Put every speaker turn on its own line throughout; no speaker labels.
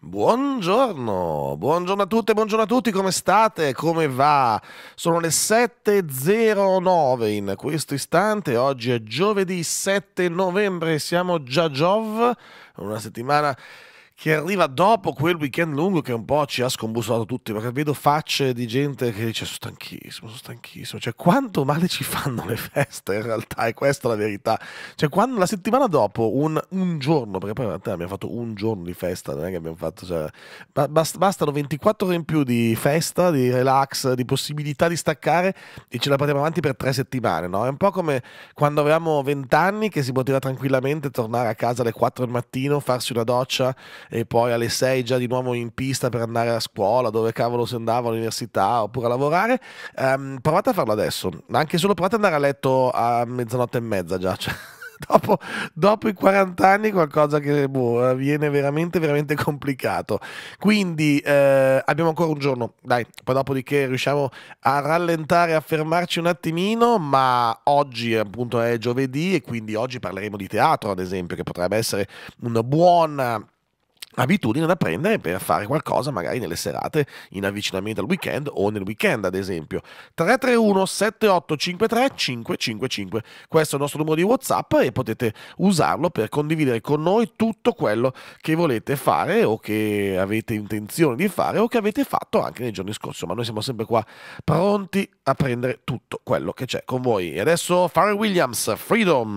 Buongiorno, buongiorno a tutte, buongiorno a tutti, come state? Come va? Sono le 7.09 in questo istante, oggi è giovedì 7 novembre, siamo già Giov, una settimana che arriva dopo quel weekend lungo che un po' ci ha scombussolato tutti, perché vedo facce di gente che dice sono stanchissimo, sono stanchissimo, cioè quanto male ci fanno le feste in realtà, e questa è la verità, cioè quando la settimana dopo un, un giorno, perché poi in realtà abbiamo fatto un giorno di festa, non è che abbiamo fatto, cioè, bast bastano 24 ore in più di festa, di relax, di possibilità di staccare e ce la portiamo avanti per tre settimane, no? È un po' come quando avevamo 20 anni che si poteva tranquillamente tornare a casa alle 4 del mattino, farsi una doccia, e poi alle 6 già di nuovo in pista per andare a scuola, dove cavolo si andava all'università oppure a lavorare, um, provate a farlo adesso, anche solo provate ad andare a letto a mezzanotte e mezza già. Cioè. Dopo, dopo, i 40 anni qualcosa che boh, viene veramente veramente complicato quindi eh, abbiamo ancora un giorno dai poi dopodiché riusciamo a rallentare a fermarci un attimino ma oggi appunto è giovedì e quindi oggi parleremo di teatro ad esempio che potrebbe essere una buona abitudine da prendere per fare qualcosa magari nelle serate in avvicinamento al weekend o nel weekend ad esempio. 331 7853 555. Questo è il nostro numero di WhatsApp e potete usarlo per condividere con noi tutto quello che volete fare o che avete intenzione di fare o che avete fatto anche nei giorni scorsi. Ma noi siamo sempre qua pronti a prendere tutto quello che c'è con voi. E adesso Farrell Williams, Freedom.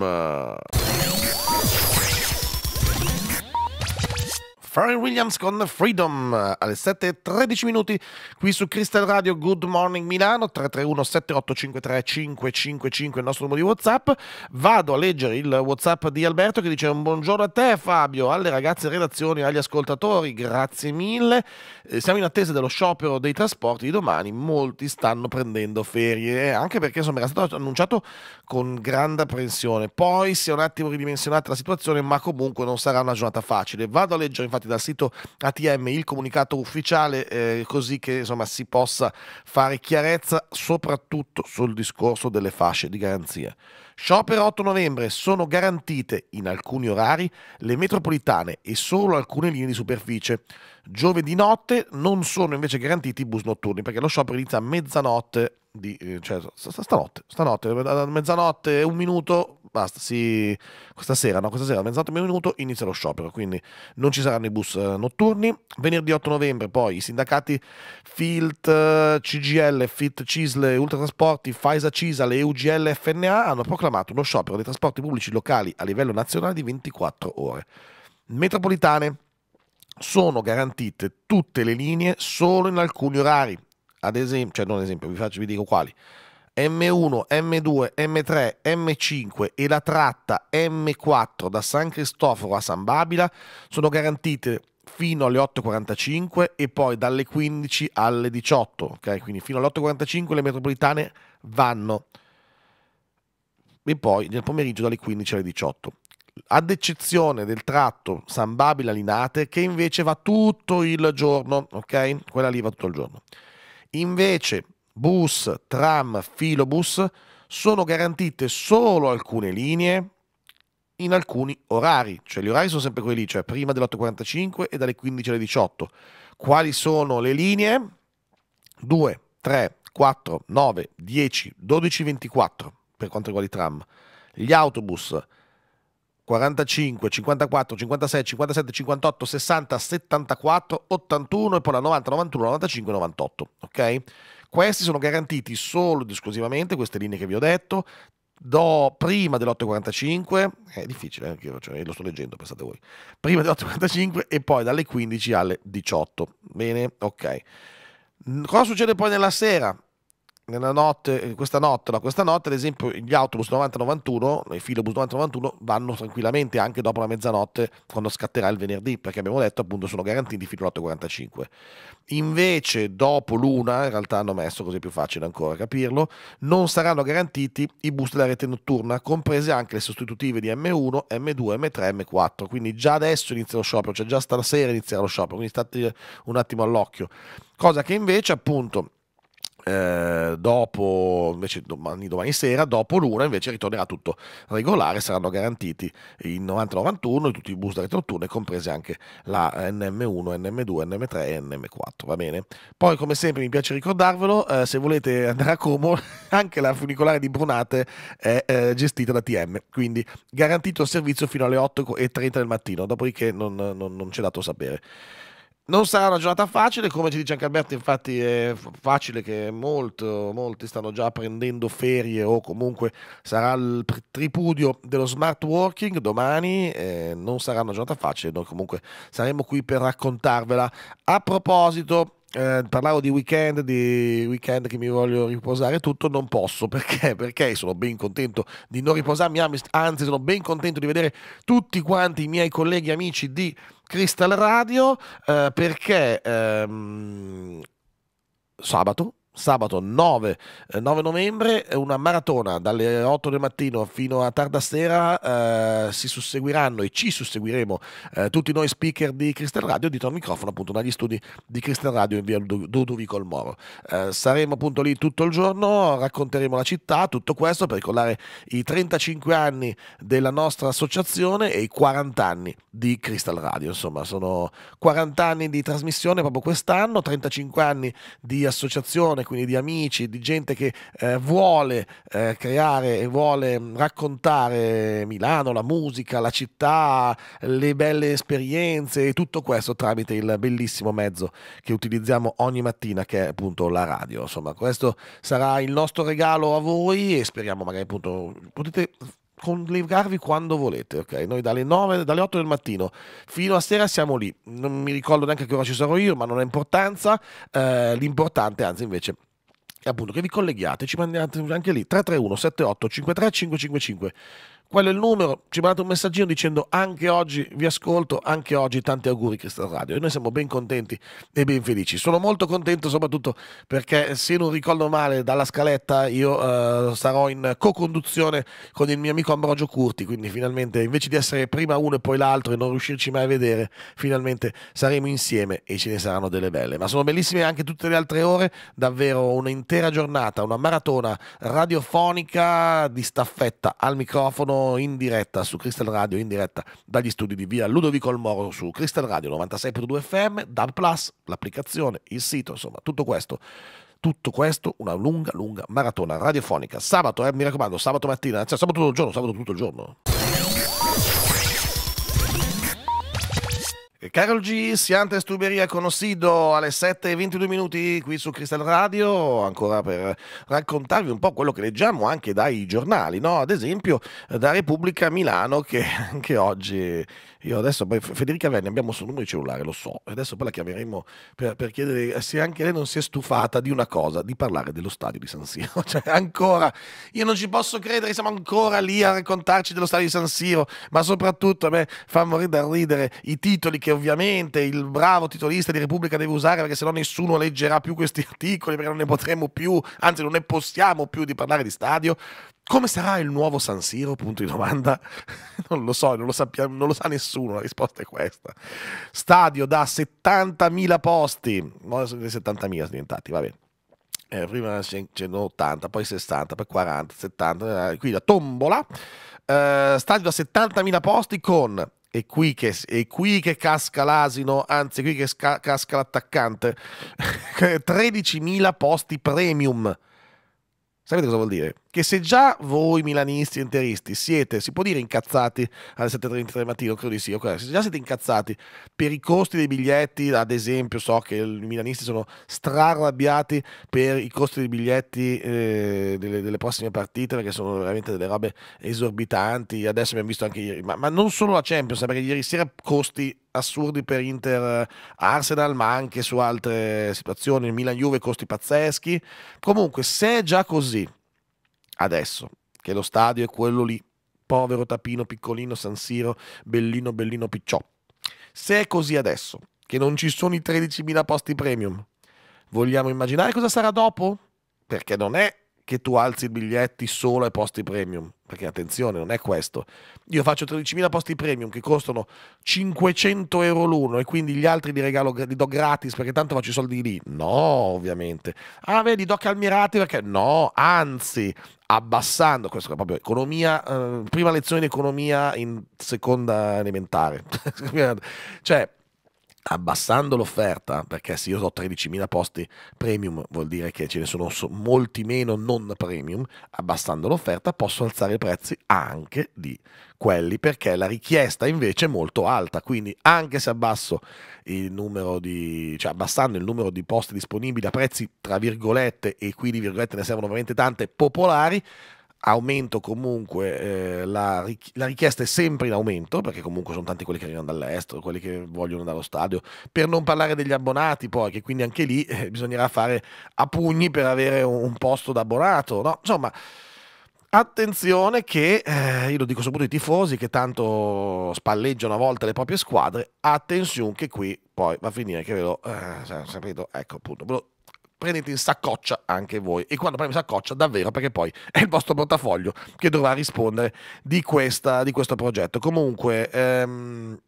Pharrell Williams con Freedom eh, alle 7.13 minuti qui su Crystal Radio Good Morning Milano 331 7853 555 il nostro numero di Whatsapp vado a leggere il Whatsapp di Alberto che dice un buongiorno a te Fabio alle ragazze redazioni agli ascoltatori grazie mille eh, siamo in attesa dello sciopero dei trasporti di domani molti stanno prendendo ferie eh, anche perché insomma era stato annunciato con grande apprensione poi si è un attimo ridimensionata la situazione ma comunque non sarà una giornata facile vado a leggere infatti trovate dal sito ATM il comunicato ufficiale eh, così che insomma, si possa fare chiarezza soprattutto sul discorso delle fasce di garanzia. Sciopero 8 novembre sono garantite in alcuni orari le metropolitane e solo alcune linee di superficie. Giovedì notte non sono invece garantiti i bus notturni perché lo sciopero inizia a mezzanotte, di, eh, cioè stanotte, stanotte, a mezzanotte, un minuto, basta, sì, questa sera, no, questa sera, a mezzogiorno minuto, inizia lo sciopero, quindi non ci saranno i bus eh, notturni. Venerdì 8 novembre poi i sindacati FILT, eh, CGL, FIT, CISL, Ultratrasporti, FAISA, CISAL e UGL, FNA hanno proclamato uno sciopero dei trasporti pubblici locali a livello nazionale di 24 ore. Metropolitane sono garantite tutte le linee solo in alcuni orari, ad esempio, cioè non esempio, vi, faccio, vi dico quali. M1, M2, M3, M5 e la tratta M4 da San Cristoforo a San Babila sono garantite fino alle 8.45 e poi dalle 15 alle 18, ok? Quindi fino alle 8.45 le metropolitane vanno e poi nel pomeriggio dalle 15 alle 18 ad eccezione del tratto San Babila Linate che invece va tutto il giorno, ok? Quella lì va tutto il giorno. Invece bus, tram, filobus sono garantite solo alcune linee in alcuni orari, cioè gli orari sono sempre quelli, cioè prima delle 8.45 e dalle 15 alle 18. Quali sono le linee? 2, 3, 4, 9, 10, 12, 24 per quanto riguarda i tram. Gli autobus 45, 54, 56, 57, 58, 60, 74, 81 e poi la 90, 91, 95, 98. Ok? Questi sono garantiti solo ed esclusivamente, queste linee che vi ho detto, do prima dell'8.45, è difficile, eh, cioè, lo sto leggendo, pensate voi, prima dell'8.45 e poi dalle 15 alle 18. Bene? Ok. Cosa succede poi nella sera? nella notte, eh, questa notte, no, questa notte ad esempio gli autobus 90-91, i filobus 90-91 vanno tranquillamente anche dopo la mezzanotte quando scatterà il venerdì, perché abbiamo detto appunto sono garantiti fino alle 8.45. Invece dopo l'una, in realtà hanno messo così è più facile ancora capirlo, non saranno garantiti i bus della rete notturna, comprese anche le sostitutive di M1, M2, M3, M4, quindi già adesso inizia lo sciopero, cioè già stasera inizierà lo sciopero, quindi state un attimo all'occhio. Cosa che invece appunto eh, dopo invece domani, domani, sera, dopo l'una invece ritornerà tutto regolare, saranno garantiti il 90-91 tutti i bus da retroturno, comprese anche la NM1, NM2, NM3 e NM4, va bene? Poi come sempre mi piace ricordarvelo, eh, se volete andare a Como, anche la funicolare di Brunate è eh, gestita da TM, quindi garantito il servizio fino alle 8.30 del mattino, dopodiché non, non, non c'è dato sapere. Non sarà una giornata facile, come ci dice anche Alberto, infatti è facile che molto, molti stanno già prendendo ferie o comunque sarà il tripudio dello smart working domani, eh, non sarà una giornata facile, noi comunque saremo qui per raccontarvela. A proposito eh, parlavo di weekend, di weekend che mi voglio riposare tutto, non posso perché? Perché sono ben contento di non riposarmi, anzi sono ben contento di vedere tutti quanti i miei colleghi amici di Crystal Radio eh, perché ehm, sabato sabato 9, 9, eh, novembre, una maratona dalle 8 del mattino fino a tarda sera, eh, si susseguiranno e ci susseguiremo eh, tutti noi speaker di Crystal Radio, dietro al microfono appunto dagli studi di Crystal Radio in via Ludovico al Moro. Eh, saremo appunto lì tutto il giorno, racconteremo la città, tutto questo per ricordare i 35 anni della nostra associazione e i 40 anni di Crystal Radio, insomma sono 40 anni di trasmissione proprio quest'anno, 35 anni di associazione persone, quindi di amici, di gente che eh, vuole eh, creare e vuole raccontare Milano, la musica, la città, le belle esperienze e tutto questo tramite il bellissimo mezzo che utilizziamo ogni mattina che è appunto la radio. Insomma, questo sarà il nostro regalo a voi e speriamo magari appunto potete collegarvi quando volete, ok? Noi dalle 9, dalle 8 del mattino fino a sera siamo lì. Non mi ricordo neanche che ora ci sarò io, ma non ha importanza. Eh, l'importante, anzi, invece, appunto che vi colleghiate, ci mandate anche lì 331 78 53 555 quello è il numero, ci mandate un messaggino dicendo anche oggi vi ascolto, anche oggi tanti auguri Crystal Radio. E noi siamo ben contenti e ben felici. Sono molto contento soprattutto perché se non ricordo male dalla scaletta io eh, sarò in co-conduzione con il mio amico Ambrogio Curti, quindi finalmente invece di essere prima uno e poi l'altro e non riuscirci mai a vedere, finalmente saremo insieme e ce ne saranno delle belle. Ma sono bellissime anche tutte le altre ore, davvero un'intera giornata, una maratona radiofonica di staffetta al microfono in diretta su Crystal Radio, in diretta dagli studi di via Ludovico Almoro su Crystal Radio 96.2 FM, DAB Plus, l'applicazione, il sito, insomma, tutto questo. Tutto questo, una lunga, lunga maratona radiofonica. Sabato, eh, mi raccomando, sabato mattina, cioè sabato tutto il giorno, sabato tutto il giorno. Carol eh, G, si antes tu beria conocido alle 7.22 minuti qui su Cristal Radio, ancora per raccontarvi un po' quello che leggiamo anche dai giornali, no? ad esempio eh, da Repubblica Milano che anche oggi, io adesso poi Federica Venni abbiamo il suo numero di cellulare, lo so, adesso poi la chiameremo per, per, chiedere se anche lei non si è stufata di una cosa, di parlare dello stadio di San Siro, cioè ancora, io non ci posso credere, siamo ancora lì a raccontarci dello stadio di San Siro, ma soprattutto a me fa morire da ridere i titoli che che ovviamente il bravo titolista di Repubblica deve usare perché sennò nessuno leggerà più questi articoli perché non ne potremo più, anzi non ne possiamo più di parlare di stadio. Come sarà il nuovo San Siro? Punto di domanda. Non lo so, non lo, sappiamo, non lo sa nessuno, la risposta è questa. Stadio da 70.000 posti, no, 70.000 sono diventati, va bene. Eh, prima 80, poi 60, poi 40, 70, eh, qui la tombola. Eh, stadio da 70.000 posti con è qui, che, è qui che, casca l'asino, anzi, qui che sca, casca l'attaccante. 13.000 posti premium. Sapete cosa vuol dire? che se già voi milanisti e interisti siete, si può dire incazzati alle 7.33 del mattino, credo di sì, okay. se già siete incazzati per i costi dei biglietti, ad esempio so che i milanisti sono strarrabbiati per i costi dei biglietti eh, delle, delle, prossime partite perché sono veramente delle robe esorbitanti, adesso abbiamo visto anche ieri, ma, ma non solo la Champions, eh, perché ieri sera costi assurdi per Inter eh, Arsenal, ma anche su altre situazioni, Milan Juve costi pazzeschi. Comunque, se è già così, adesso che lo stadio è quello lì, povero tapino piccolino San Siro, bellino bellino picciò. Se è così adesso, che non ci sono i 13.000 posti premium, vogliamo immaginare cosa sarà dopo? Perché non è che tu alzi i biglietti solo ai posti premium, perché attenzione, non è questo. Io faccio 13.000 posti premium che costano 500 euro l'uno e quindi gli altri li regalo, li do gratis perché tanto faccio i soldi lì. No, ovviamente. Ah, vedi, do calmirati perché no, anzi, abbassando, questo è proprio economia, eh, prima lezione di economia in seconda elementare. cioè, abbassando l'offerta, perché se io ho 13.000 posti premium vuol dire che ce ne sono molti meno non premium, abbassando l'offerta posso alzare i prezzi anche di quelli perché la richiesta invece è molto alta, quindi anche se abbasso il numero di cioè abbassando il numero di posti disponibili a prezzi tra virgolette e qui di virgolette ne servono veramente tante popolari aumento comunque, eh, la, la, richiesta è sempre in aumento, perché comunque sono tanti quelli che arrivano dall'estero, quelli che vogliono andare allo stadio, per non parlare degli abbonati poi, che quindi anche lì eh, bisognerà fare a pugni per avere un, un posto d'abbonato no? Insomma... Attenzione che, eh, io lo dico soprattutto ai tifosi che tanto spalleggiano a volte le proprie squadre, attenzione che qui poi va a finire che ve lo, eh, sapete, ecco appunto, ve lo prendete in saccoccia anche voi. E quando prendo in saccoccia, davvero, perché poi è il vostro portafoglio che dovrà rispondere di, questa, di questo progetto. Comunque... Ehm,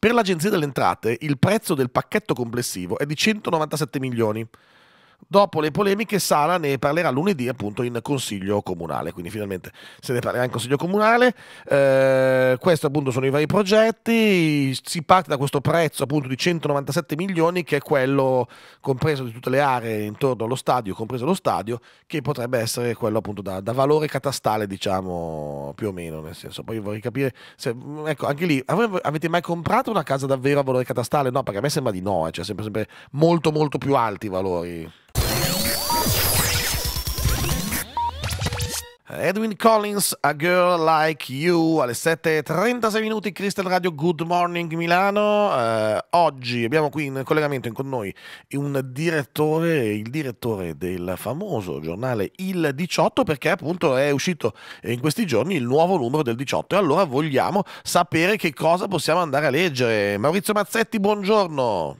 per l'Agenzia delle Entrate il prezzo del pacchetto complessivo è di 197 milioni. Dopo le polemiche, Sala ne parlerà lunedì appunto in consiglio comunale, quindi finalmente se ne parlerà in consiglio comunale. Eh, questi appunto sono i vari progetti, si parte da questo prezzo appunto di 197 milioni che è quello compreso di tutte le aree intorno allo stadio, compreso lo stadio, che potrebbe essere quello appunto da, da valore catastale diciamo più o meno, nel senso poi vorrei capire se, ecco anche lì, avete mai comprato una casa davvero a valore catastale? No, perché a me sembra di no, eh, cioè sempre, sempre molto molto più alti i valori. Edwin Collins, A Girl Like You, alle 7.36 minuti, Crystal Radio, Good Morning Milano. Eh, oggi abbiamo qui in collegamento con noi un direttore, il direttore del famoso giornale Il 18, perché appunto è uscito in questi giorni il nuovo numero del 18 e allora vogliamo sapere che cosa possiamo andare a leggere. Maurizio Mazzetti, buongiorno.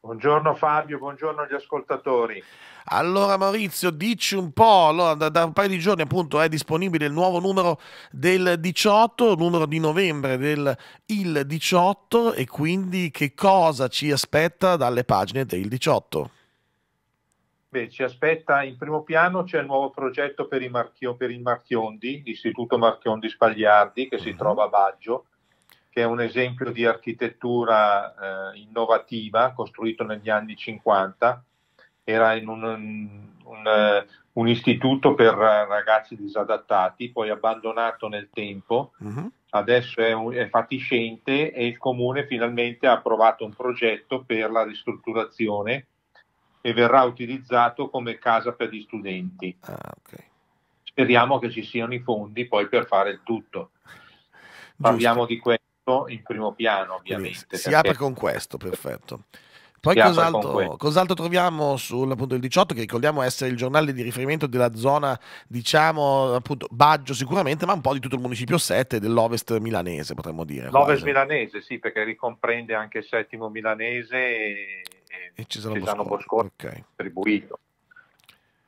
Buongiorno Fabio, buongiorno agli ascoltatori.
Allora Maurizio, dici un po', allora, da, da, un paio di giorni appunto è disponibile il nuovo numero del 18, numero di novembre del il 18 e quindi che cosa ci aspetta dalle pagine del 18?
Beh, ci aspetta in primo piano c'è il nuovo progetto per i, Marchio, per i Marchiondi, l'Istituto Marchiondi Spagliardi che si uh mm-hmm. -huh. trova a Baggio, che è un esempio di architettura eh, innovativa costruito negli anni 50 era in un, un, un, eh, istituto per eh, ragazzi disadattati, poi abbandonato nel tempo, uh-huh. adesso è, un, è, fatiscente e il comune finalmente ha approvato un progetto per la ristrutturazione e verrà utilizzato come casa per gli studenti.
Ah, okay.
Speriamo che ci siano i fondi poi per fare il tutto. Giusto. Parliamo
di questo in primo piano, ovviamente. Si apre con questo, perfetto. Poi cos'altro, cos'altro, troviamo sul appunto, il 18 che ricordiamo essere il giornale di riferimento della zona, diciamo, appunto, Baggio sicuramente, ma un po' di tutto il municipio 7 dell'Ovest milanese, potremmo dire. L'Ovest quasi.
milanese, sì, perché ricomprende anche il settimo milanese e,
e Cesano, Cesano Boscone, Boscone okay. attribuito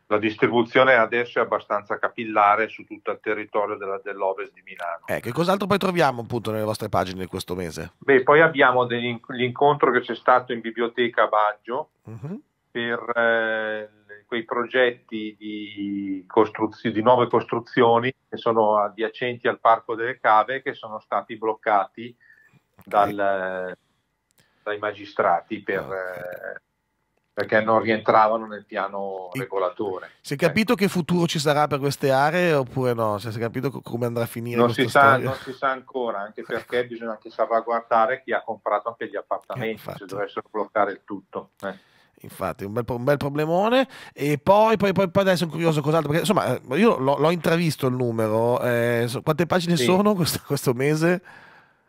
la distribuzione
adesso è abbastanza capillare su tutto il territorio della, dell'Ovest di Milano.
Eh, che cos'altro poi troviamo appunto nelle vostre pagine di questo mese?
Beh, poi abbiamo degli, l'incontro che c'è stato in biblioteca a Baggio uh-huh. per eh, quei progetti di, costruzio, di, nuove costruzioni che sono adiacenti al Parco delle Cave che sono stati bloccati okay. dal, dai magistrati per... Okay. Eh, perché non rientravano nel piano e, regolatore.
Si è capito ecco. che futuro ci sarà per queste aree oppure no? Cioè, si è capito come andrà a finire? Non si, sa, non si
sa ancora, anche perché bisogna anche salvaguardare chi ha comprato anche gli appartamenti, eh, se dovessero bloccare il
tutto. Eh infatti, un bel, un bel, problemone. E poi, poi, poi, poi adesso sono curioso cos'altro, perché insomma, eh, io l'ho, intravisto il numero. Eh, so, quante pagine sì. sono questo, questo, mese?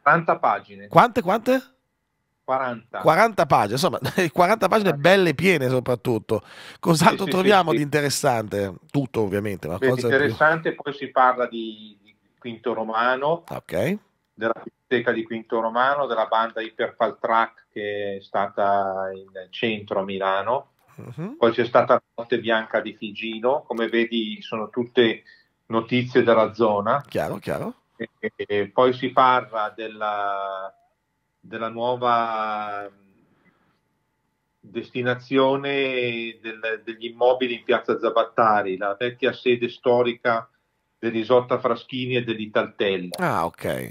40 pagine. Quante, quante? 40. 40 pagine, insomma, 40 pagine belle piene soprattutto. Cos'altro sì, troviamo sì, di interessante? Tutto ovviamente. Ma Beh, cosa interessante
più... poi si parla di, di Quinto Romano, okay. della biblioteca di Quinto Romano, della banda Iperfaltrack che è stata in centro a Milano. Uh-huh. Poi c'è stata la notte bianca di Figino, come vedi sono tutte notizie della zona. Chiaro, chiaro. E, e poi si parla della, della nuova destinazione del, degli immobili in piazza Zabattari, la vecchia sede storica dell'Isotta Fraschini e dell'Italtella.
Ah, ok.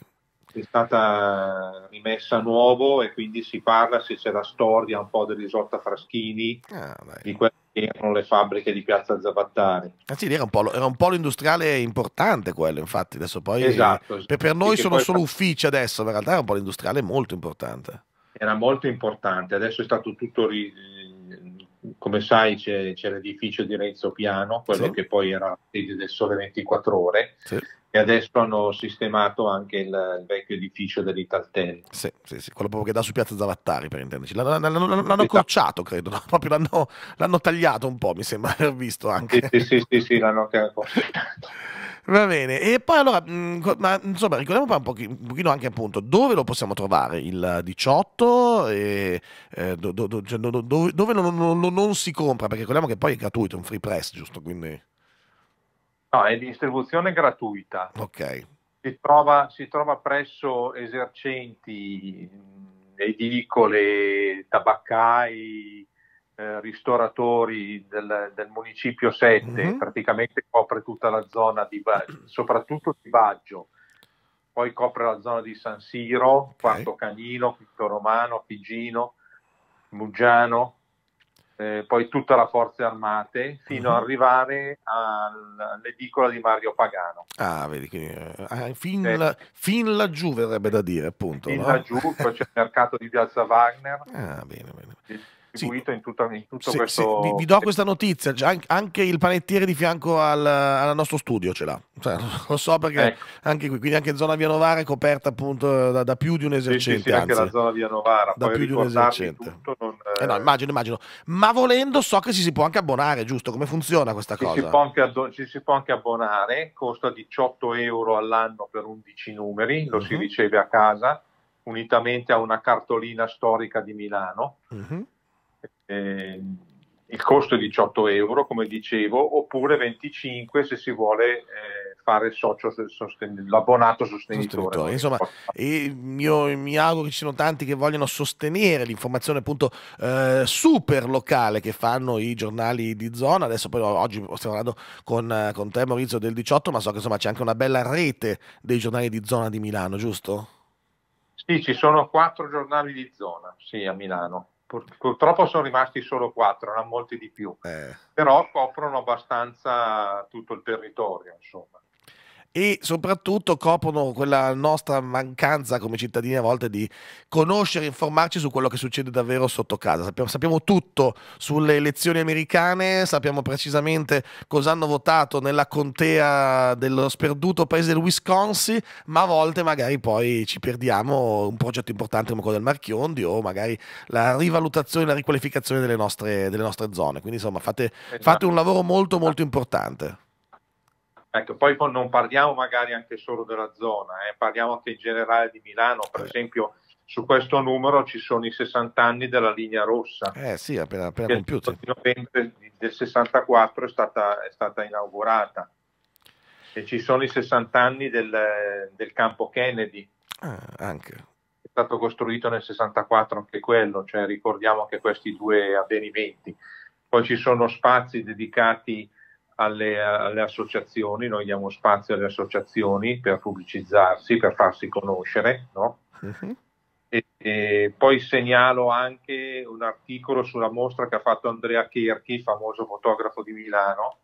È stata rimessa a nuovo e quindi si parla se c'è la storia un po' dell'Isotta Fraschini, ah, di quella erano le fabbriche di Piazza Zavattari.
Ah, sì, era, un polo, era un polo industriale importante quello, infatti. Adesso poi, esatto, per, per, noi sono solo fa... uffici adesso, ma in realtà era un polo industriale molto importante.
Era molto importante, adesso è stato tutto, ri... come sai c'è, l'edificio di Renzo Piano, quello sì. che poi era sede del Sole 24 Ore, sì e adesso hanno sistemato anche il, il vecchio edificio dell'Italtel.
Sì, sì, sì, quello proprio che dà su Piazza Zavattari per intenderci. L'hanno, accorciato, esatto. credo, proprio l'hanno, tagliato un po', mi sembra aver visto anche. Sì, sì, sì,
sì, l'hanno anche accorciato.
Va bene, e poi allora, mh, ma, insomma, ricordiamo un pochino, anche appunto dove lo possiamo trovare il 18 e eh, do, do, do, cioè, dove non, non, non, non si compra, perché ricordiamo che poi è gratuito, è un free press, giusto? Quindi...
No, è distribuzione gratuita. Ok. Si trova, si trova presso esercenti, edicole, tabaccai, eh, ristoratori del, del, municipio 7, mm-hmm. praticamente copre tutta la zona, di, soprattutto di Baggio, poi copre la zona di San Siro, okay. Quarto Canino, Quinto Romano, Pigino, Muggiano, eh, poi tutta la forza Armate, fino uh-huh. ad mhm. arrivare all'edicola di Mario Pagano.
Ah, vedi, quindi, eh, ah, fin, sì. la, fin, laggiù verrebbe da dire, appunto. Fin no? laggiù,
poi c'è il mercato di Piazza Wagner. Ah, bene, bene. Sì distribuito sì. in, tutta, in, tutto sì, questo... Sì. Vi, vi, do
questa notizia, anche il panettiere di fianco al, al nostro studio ce l'ha, cioè, lo so perché ecco. anche qui, quindi anche zona Via Novara è coperta appunto da, da più di un esercente. Sì, sì, anche la zona Via Novara, da più di un esercente. Tutto, non, eh no, eh, immagino, immagino. Ma volendo so che ci si può anche abbonare, giusto? Come funziona questa ci cosa? Si può
anche ci si può anche abbonare, costa 18 euro all'anno per 11 numeri, lo uh-huh. si mhm. riceve a casa unitamente a una cartolina storica di Milano. Uh-huh eh, il costo è 18 euro, come dicevo, oppure 25 se si vuole eh, fare socio sosten- l'abbonato sostenitore. sostenitore.
Insomma, mio, mi auguro che ci siano tanti che vogliono sostenere l'informazione appunto eh, super locale che fanno i giornali di zona. Adesso poi oggi stiamo parlando con, con te Maurizio del 18, ma so che insomma c'è anche una bella rete dei giornali di zona di Milano, giusto?
Sì, ci sono quattro giornali di zona, sì, a Milano purtroppo sono rimasti solo quattro, non molti di più, eh. però coprono abbastanza tutto il territorio, insomma
e soprattutto coprono quella nostra mancanza come cittadini a volte di conoscere, informarci su quello che succede davvero sotto casa. Sappiamo, sappiamo tutto sulle elezioni americane, sappiamo precisamente cosa hanno votato nella contea dello sperduto paese del Wisconsin, ma a volte magari poi ci perdiamo un progetto importante come quello del Marchiondi o magari la rivalutazione, la riqualificazione delle nostre, delle nostre zone. Quindi insomma fate, esatto. fate un lavoro molto molto importante.
Ecco, poi non parliamo magari anche solo della zona, eh, parliamo anche in generale di Milano, per eh. esempio su questo numero ci sono i 60 anni della linea rossa.
Eh sì, appena, appena che compiuti.
Il novembre del 64 è stata, è stata, inaugurata e ci sono i 60 anni del, del campo Kennedy.
Ah, anche.
È stato costruito nel 64 anche quello, cioè ricordiamo anche questi due avvenimenti. Poi ci sono spazi dedicati alle, alle, associazioni, noi diamo spazio alle associazioni per pubblicizzarsi, per farsi conoscere, no? uh-huh. e, e poi segnalo anche un articolo sulla mostra che ha fatto Andrea Cherchi, famoso fotografo di Milano,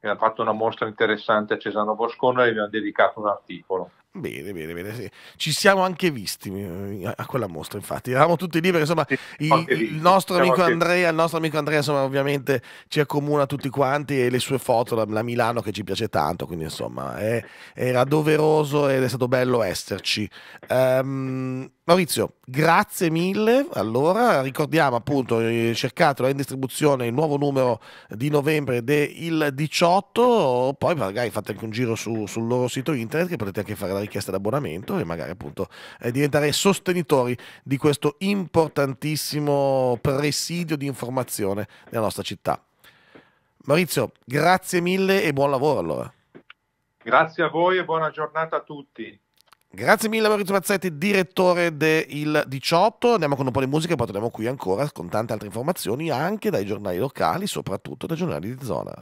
che ha fatto una mostra interessante a Cesano Boscone e gli ha dedicato un articolo.
Bene, bene, bene. Sì. Ci siamo anche visti eh, a, quella mostra, infatti. Eravamo tutti lì perché insomma sì, il, il, nostro Andrea, il, nostro amico Andrea, insomma, ovviamente ci accomuna tutti quanti e le sue foto, la, la Milano che ci piace tanto, quindi insomma è, era doveroso ed è stato bello esserci. Um, Maurizio, grazie mille. Allora, ricordiamo appunto, eh, cercatelo in distribuzione il nuovo numero di novembre del 18, poi magari fate anche un giro su, sul loro sito internet che potete anche fare la richiesta d'abbonamento e magari appunto eh, diventare sostenitori di questo importantissimo presidio di informazione nella nostra città. Maurizio, grazie mille e buon lavoro allora.
Grazie a voi e buona giornata a tutti.
Grazie mille Maurizio Mazzetti, direttore del 18. Andiamo con un po' di musica e poi torniamo qui ancora con tante altre informazioni anche dai giornali locali, soprattutto dai giornali di zona.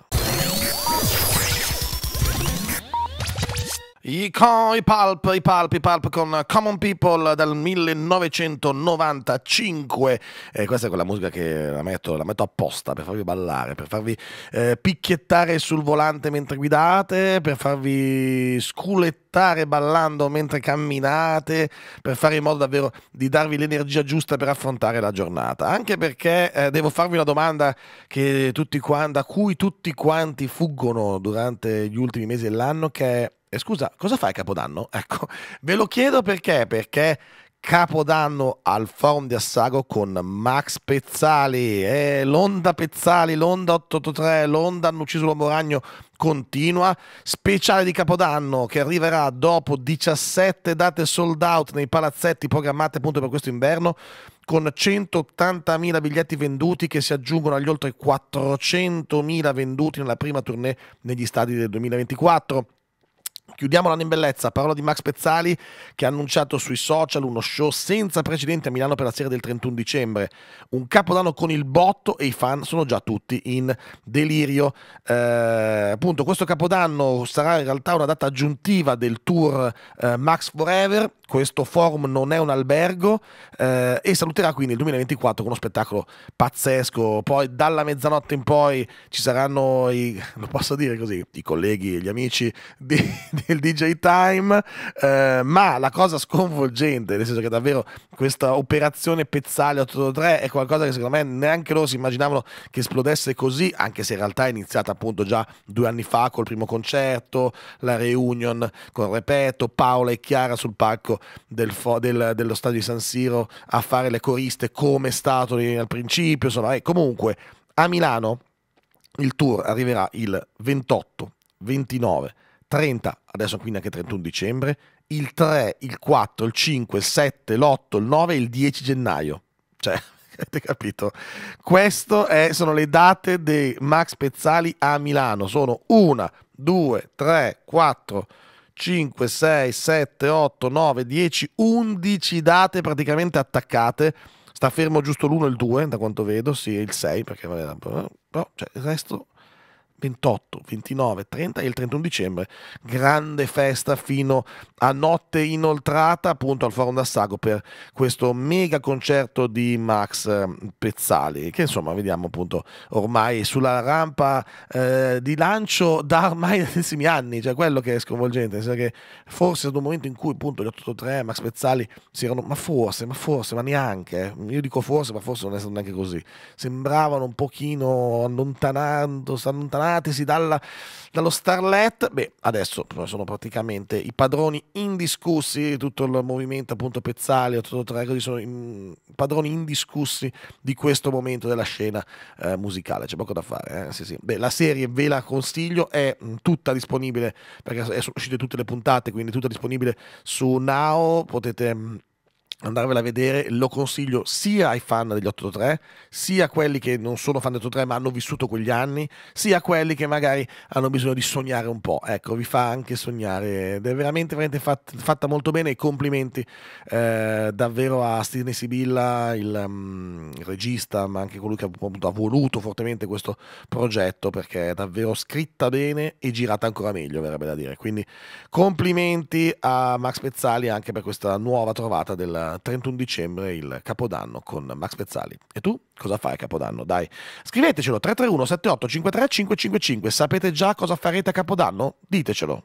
I, con, I Pulp, i Pulp, i Pulp con Common People dal 1995. Eh, questa è quella musica che la metto, la metto, apposta per farvi ballare, per farvi eh, picchiettare sul volante mentre guidate, per farvi sculettare ballando mentre camminate, per fare in modo davvero di darvi l'energia giusta per affrontare la giornata. Anche perché eh, devo farvi una domanda quanti, da cui tutti quanti fuggono durante gli ultimi mesi dell'anno che è eh, scusa, cosa fai Capodanno? Ecco, ve lo chiedo perché, perché Capodanno al Forum di Assago con Max Pezzali, eh, l'onda Pezzali, l'onda 883, l'onda hanno ucciso l'uomo ragno continua, speciale di Capodanno che arriverà dopo 17 date sold out nei palazzetti programmate appunto per questo inverno con 180.000 biglietti venduti che si aggiungono agli oltre 400.000 venduti nella prima tournée negli stadi del 2024. Chiudiamo l'anno in bellezza, parola di Max Pezzali che ha annunciato sui social uno show senza precedenti a Milano per la sera del 31 dicembre. Un capodanno con il botto e i fan sono già tutti in delirio. Eh, appunto, questo capodanno sarà in realtà una data aggiuntiva del tour eh, Max Forever. Questo forum non è un albergo eh, e saluterà quindi il 2024 con uno spettacolo pazzesco. Poi dalla mezzanotte in poi ci saranno i, lo posso dire così, i colleghi e gli amici di, di del DJ Time, eh, ma la cosa sconvolgente, nel senso che davvero questa operazione Pezzale 883 è qualcosa che secondo me neanche loro si immaginavano che esplodesse così, anche se in realtà è iniziata appunto già due anni fa col primo concerto, la reunion con Repeto, Paola e Chiara sul palco del del, dello stadio di San Siro a fare le coriste come è stato al principio, insomma, eh, comunque a Milano il tour arriverà il 28, 29, 30, adesso quindi anche 31 dicembre, il 3, il 4, il 5, il 7, l'8, il 9 e il 10 gennaio. Cioè, avete capito? Queste sono le date dei Max Pezzali a Milano. Sono 1, 2, 3, 4, 5, 6, 7, 8, 9, 10, 11 date praticamente attaccate. Sta fermo giusto l'1 e il 2, da quanto vedo, sì, il 6, perché vabbè, però, boh, boh, cioè, il resto 28, 29, 30 e il 31 dicembre. Grande festa fino a notte inoltrata appunto al Forum d'Assago per questo mega concerto di Max ehm, Pezzali che insomma vediamo appunto ormai sulla rampa eh, di lancio da ormai tantissimi anni, cioè quello che è sconvolgente, nel senso che forse ad un momento in cui appunto gli 883 Max Pezzali si erano, ma forse, ma forse, ma neanche, eh. io dico forse, ma forse non è stato neanche così, sembravano un pochino allontanando, allontanando allontanatesi dalla, dallo Starlet, beh, adesso eh, sono praticamente i padroni indiscussi, di tutto il movimento appunto Pezzali, tutto Tregoli, sono i padroni indiscussi di questo momento della scena eh, musicale, c'è poco da fare. Eh? Sì, sì. Beh, la serie ve la consiglio, è mm, tutta disponibile, perché sono uscite tutte le puntate, quindi tutta disponibile su Now, potete mm, andarvela a vedere, lo consiglio sia ai fan degli 883, sia a quelli che non sono fan degli 883 ma hanno vissuto quegli anni, sia a quelli che magari hanno bisogno di sognare un po'. Ecco, vi fa anche sognare ed è veramente, veramente fat, fatta molto bene complimenti eh, davvero a Sidney Sibilla, il, um, mm, il, regista, ma anche colui che ha, ha voluto fortemente questo progetto perché è davvero scritta bene e girata ancora meglio, verrebbe da dire. Quindi complimenti a Max Pezzali anche per questa nuova trovata della 31 dicembre, il Capodanno con Max Pezzali. E tu cosa fai a Capodanno? Dai, scrivetecelo 331 78 53 555. Sapete già cosa farete a Capodanno? Ditecelo.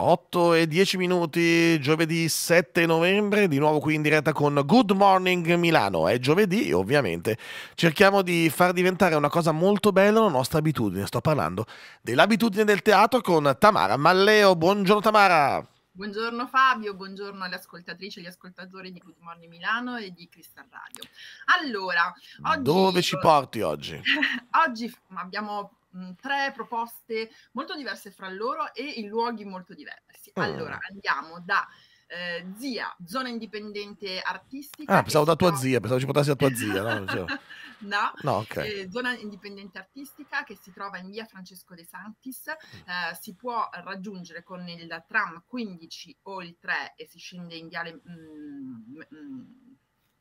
8 e 10 minuti, giovedì 7 novembre, di nuovo qui in diretta con Good Morning Milano. È giovedì ovviamente cerchiamo di far diventare una cosa molto bella la nostra abitudine. Sto parlando dell'abitudine del teatro con Tamara Malleo. Buongiorno Tamara.
Buongiorno Fabio, buongiorno alle ascoltatrici e agli ascoltatori di Good Morning Milano e di Crystal Radio. Allora, oggi... Dove ci porti oggi? oggi abbiamo Mm, tre proposte molto diverse fra loro e in luoghi molto diversi. Mm. Allora, andiamo da eh, zia, zona indipendente artistica. Ah, pensavo da tua
zia, pensavo ci portassi da tua zia. No,
no. no okay. eh, zona indipendente artistica che si trova in via Francesco De Santis, mm. eh, si può raggiungere con il tram 15 o il 3 e si scende in viale... Mm, mm,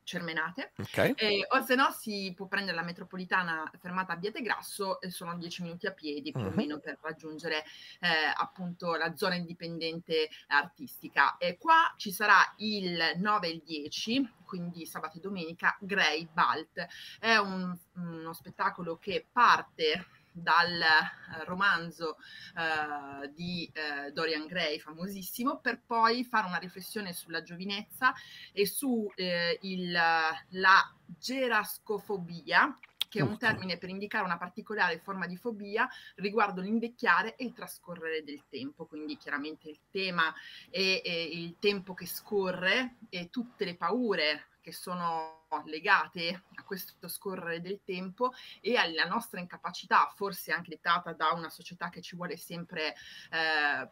Cermenate, okay. eh, o se no si può prendere la metropolitana fermata a Vietegrasso e sono 10 minuti a piedi più o mhm. meno per raggiungere eh, appunto la zona indipendente artistica. E qua ci sarà il 9 e il 10, quindi sabato e domenica, Grey Balt. È un, uno spettacolo che parte dal eh, romanzo eh, di eh, Dorian Gray, famosissimo, per poi fare una riflessione sulla giovinezza e su eh, il, la gerascofobia, che è un termine per indicare una particolare forma di fobia riguardo l'invecchiare e il trascorrere del tempo. Quindi chiaramente il tema è, è il tempo che scorre e tutte le paure che sono legate a questo scorrere del tempo e alla nostra incapacità, forse anche dettata da una società che ci vuole sempre, eh,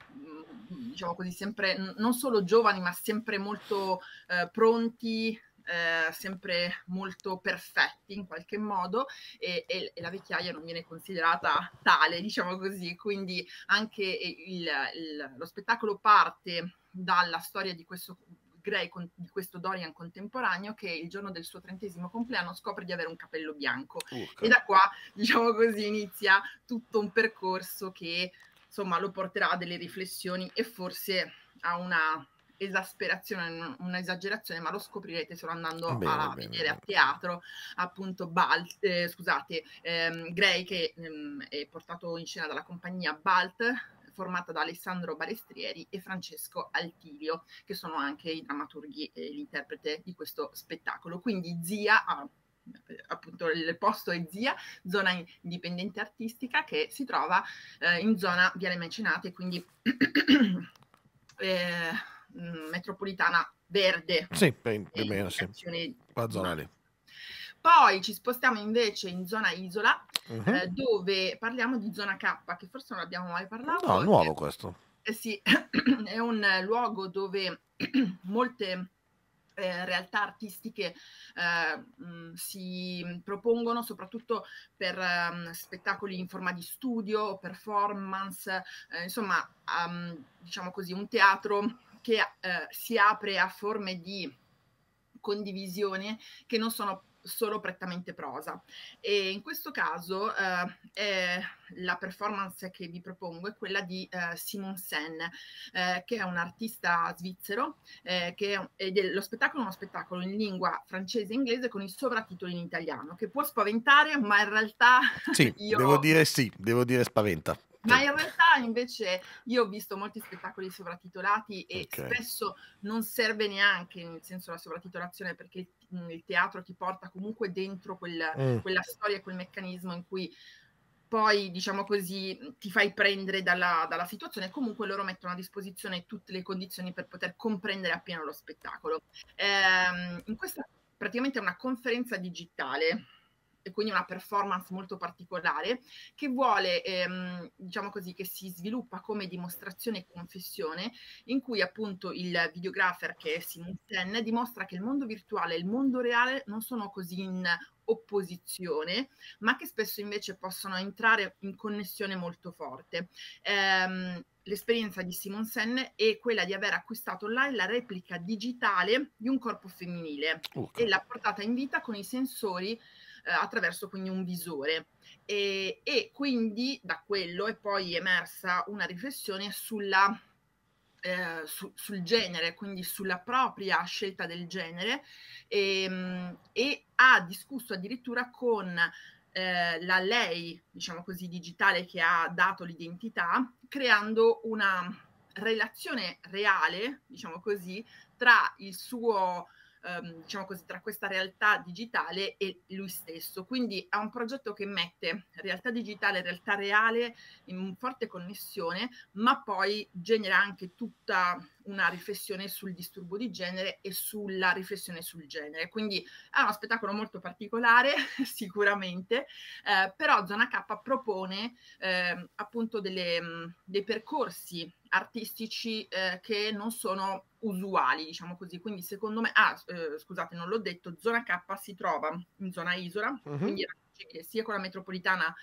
diciamo così, sempre non solo giovani, ma sempre molto eh, pronti, eh, sempre molto perfetti in qualche modo e, e, e, la vecchiaia non viene considerata tale, diciamo così. Quindi anche il, il, lo spettacolo parte dalla storia di questo Gray di questo Dorian contemporaneo che il giorno del suo trentesimo compleanno scopre di avere un capello bianco Urca. e da qua, diciamo così, inizia tutto un percorso che insomma lo porterà a delle riflessioni e forse a una esasperazione, un'esagerazione, ma lo scoprirete solo andando bene, a bene, vedere bene. a teatro appunto Balt, eh, scusate, ehm, Gray che ehm, è portato in scena dalla compagnia Balt formata da Alessandro Balestrieri e Francesco Altilio, che sono anche i drammaturghi e l'interprete di questo spettacolo. Quindi Zia ha appunto il posto è Zia, zona indipendente artistica che si trova eh, in zona Viale Mecenate, quindi eh, mm, metropolitana verde. Sì,
più o meno, sì. La zona
Poi ci spostiamo invece in zona isola, uh-huh. eh, dove parliamo di zona K, che forse non abbiamo mai parlato. No, è
nuovo questo.
Eh sì, è un luogo dove molte eh, realtà artistiche eh, mh, si propongono soprattutto per um, spettacoli in forma di studio, performance, eh, insomma, um, diciamo così, un teatro che eh, si apre a forme di condivisione che non sono solo prettamente prosa. E in questo caso eh, la performance che vi propongo è quella di eh, Simon Sen, eh, che è un artista svizzero, eh, che è, è lo spettacolo è uno spettacolo in lingua francese e inglese con i sovratitoli in italiano, che può spaventare, ma in realtà... Sì, io... devo dire
sì, devo dire spaventa.
Ma in certo. realtà invece io ho visto molti spettacoli sovratitolati e okay. spesso non serve neanche nel senso la sovratitolazione perché mhmm, il teatro ti porta comunque dentro quel, mm. quella storia, quel meccanismo in cui poi diciamo così ti fai prendere dalla, dalla, situazione comunque loro mettono a disposizione tutte le condizioni per poter comprendere appieno lo spettacolo. Ehm, in questa praticamente è una conferenza digitale e quindi una performance molto particolare che vuole, ehm, diciamo così, che si sviluppa come dimostrazione e confessione in cui appunto il videografer che è Simon Simonsen dimostra che il mondo virtuale e il mondo reale non sono così in opposizione, ma che spesso invece possono entrare in connessione molto forte. Ehm, l'esperienza di Simon Sen è quella di aver acquistato online la replica digitale di un corpo femminile okay. e l'ha portata in vita con i sensori eh, attraverso quindi un visore. E, e, quindi da quello è poi emersa una riflessione sulla, eh, su, sul genere, quindi sulla propria scelta del genere e, ehm, e ha discusso addirittura con eh, la lei, diciamo così, digitale che ha dato l'identità, creando una relazione reale, diciamo così, tra il suo ehm, diciamo così, tra questa realtà digitale e lui stesso. Quindi è un progetto che mette realtà digitale e realtà reale in forte connessione, ma poi genera anche tutta una riflessione sul disturbo di genere e sulla riflessione sul genere. Quindi è uno spettacolo molto particolare, sicuramente, eh, però Zona K propone eh, appunto delle, dei percorsi artistici eh, che non sono usuali, diciamo così. Quindi secondo me, ah, eh, scusate, non l'ho detto, zona K si trova in zona Isola, uh-huh. quindi è raggiungibile sia con la metropolitana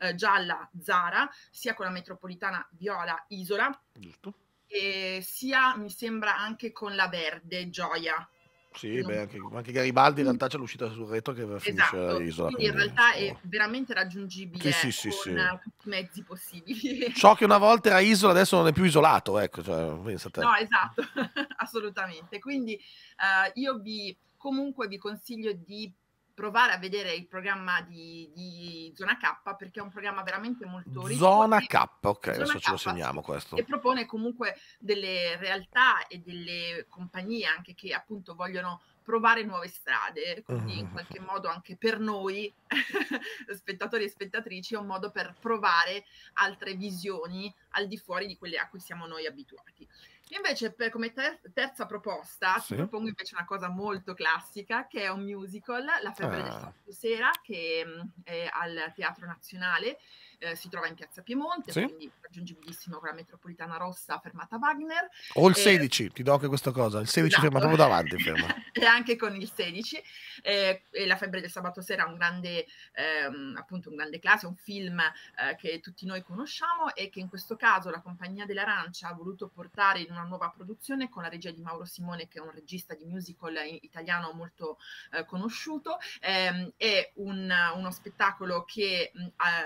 eh, gialla Zara, sia con la metropolitana viola Isola, Giusto. e sia mi sembra anche con la verde Gioia.
Sì, beh, anche, anche, Garibaldi in realtà c'è l'uscita sul retro che esatto. finisce l'isola. Quindi, quindi in realtà
è veramente raggiungibile sì, sì, sì, con tutti i mezzi possibili. Ciò che
una volta era isola adesso non è più isolato, ecco. Cioè, no,
esatto, assolutamente. Quindi uh, io vi comunque vi consiglio di provare a vedere il programma di, di, Zona K perché è un programma veramente molto ricco. Zona
K, ok, Zona adesso K, ce lo segniamo questo. E
propone comunque delle realtà e delle compagnie anche che appunto vogliono provare nuove strade, quindi in mm-hmm. qualche modo anche per noi, spettatori e spettatrici, è un modo per provare altre visioni al di fuori di quelle a cui siamo noi abituati. Io invece per, come ter- terza proposta sì. propongo invece una cosa molto classica che è un musical, La febbre ah. del sabato sera, che mm, è al Teatro Nazionale eh, si trova in piazza Piemonte, sì. quindi raggiungibilissimo con la metropolitana rossa fermata Wagner. O il 16,
ti do anche questa cosa, il 16 esatto. ferma proprio davanti. Ferma.
e anche con il 16. Eh, e la febbre del sabato sera è un grande, ehm, appunto un grande classe, un film eh, che tutti noi conosciamo e che in questo caso la compagnia dell'Arancia ha voluto portare in una nuova produzione con la regia di Mauro Simone, che è un regista di musical italiano molto eh, conosciuto. Ehm, è un, uno spettacolo che mm,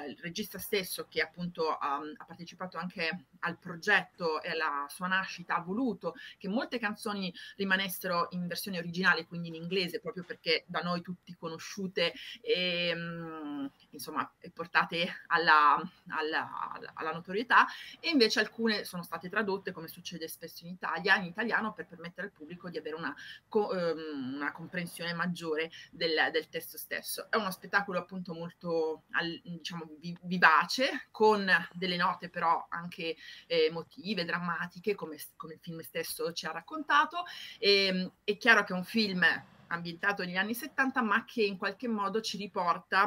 il regista stesso che appunto ha, uhm, ha partecipato anche al progetto e alla sua nascita ha voluto che molte canzoni rimanessero in versione originale, quindi in inglese, proprio perché da noi tutti conosciute e mh, mm, insomma portate alla, alla, alla, notorietà, e invece alcune sono state tradotte, come succede spesso in Italia, in italiano per permettere al pubblico di avere una, co- ehm, una comprensione maggiore del, del, testo stesso. È uno spettacolo appunto molto diciamo, vivace, con delle note però anche eh, emotive, drammatiche, come, come, il film stesso ci ha raccontato. E, ehm, è chiaro che è un film ambientato negli anni 70, ma che in qualche modo ci riporta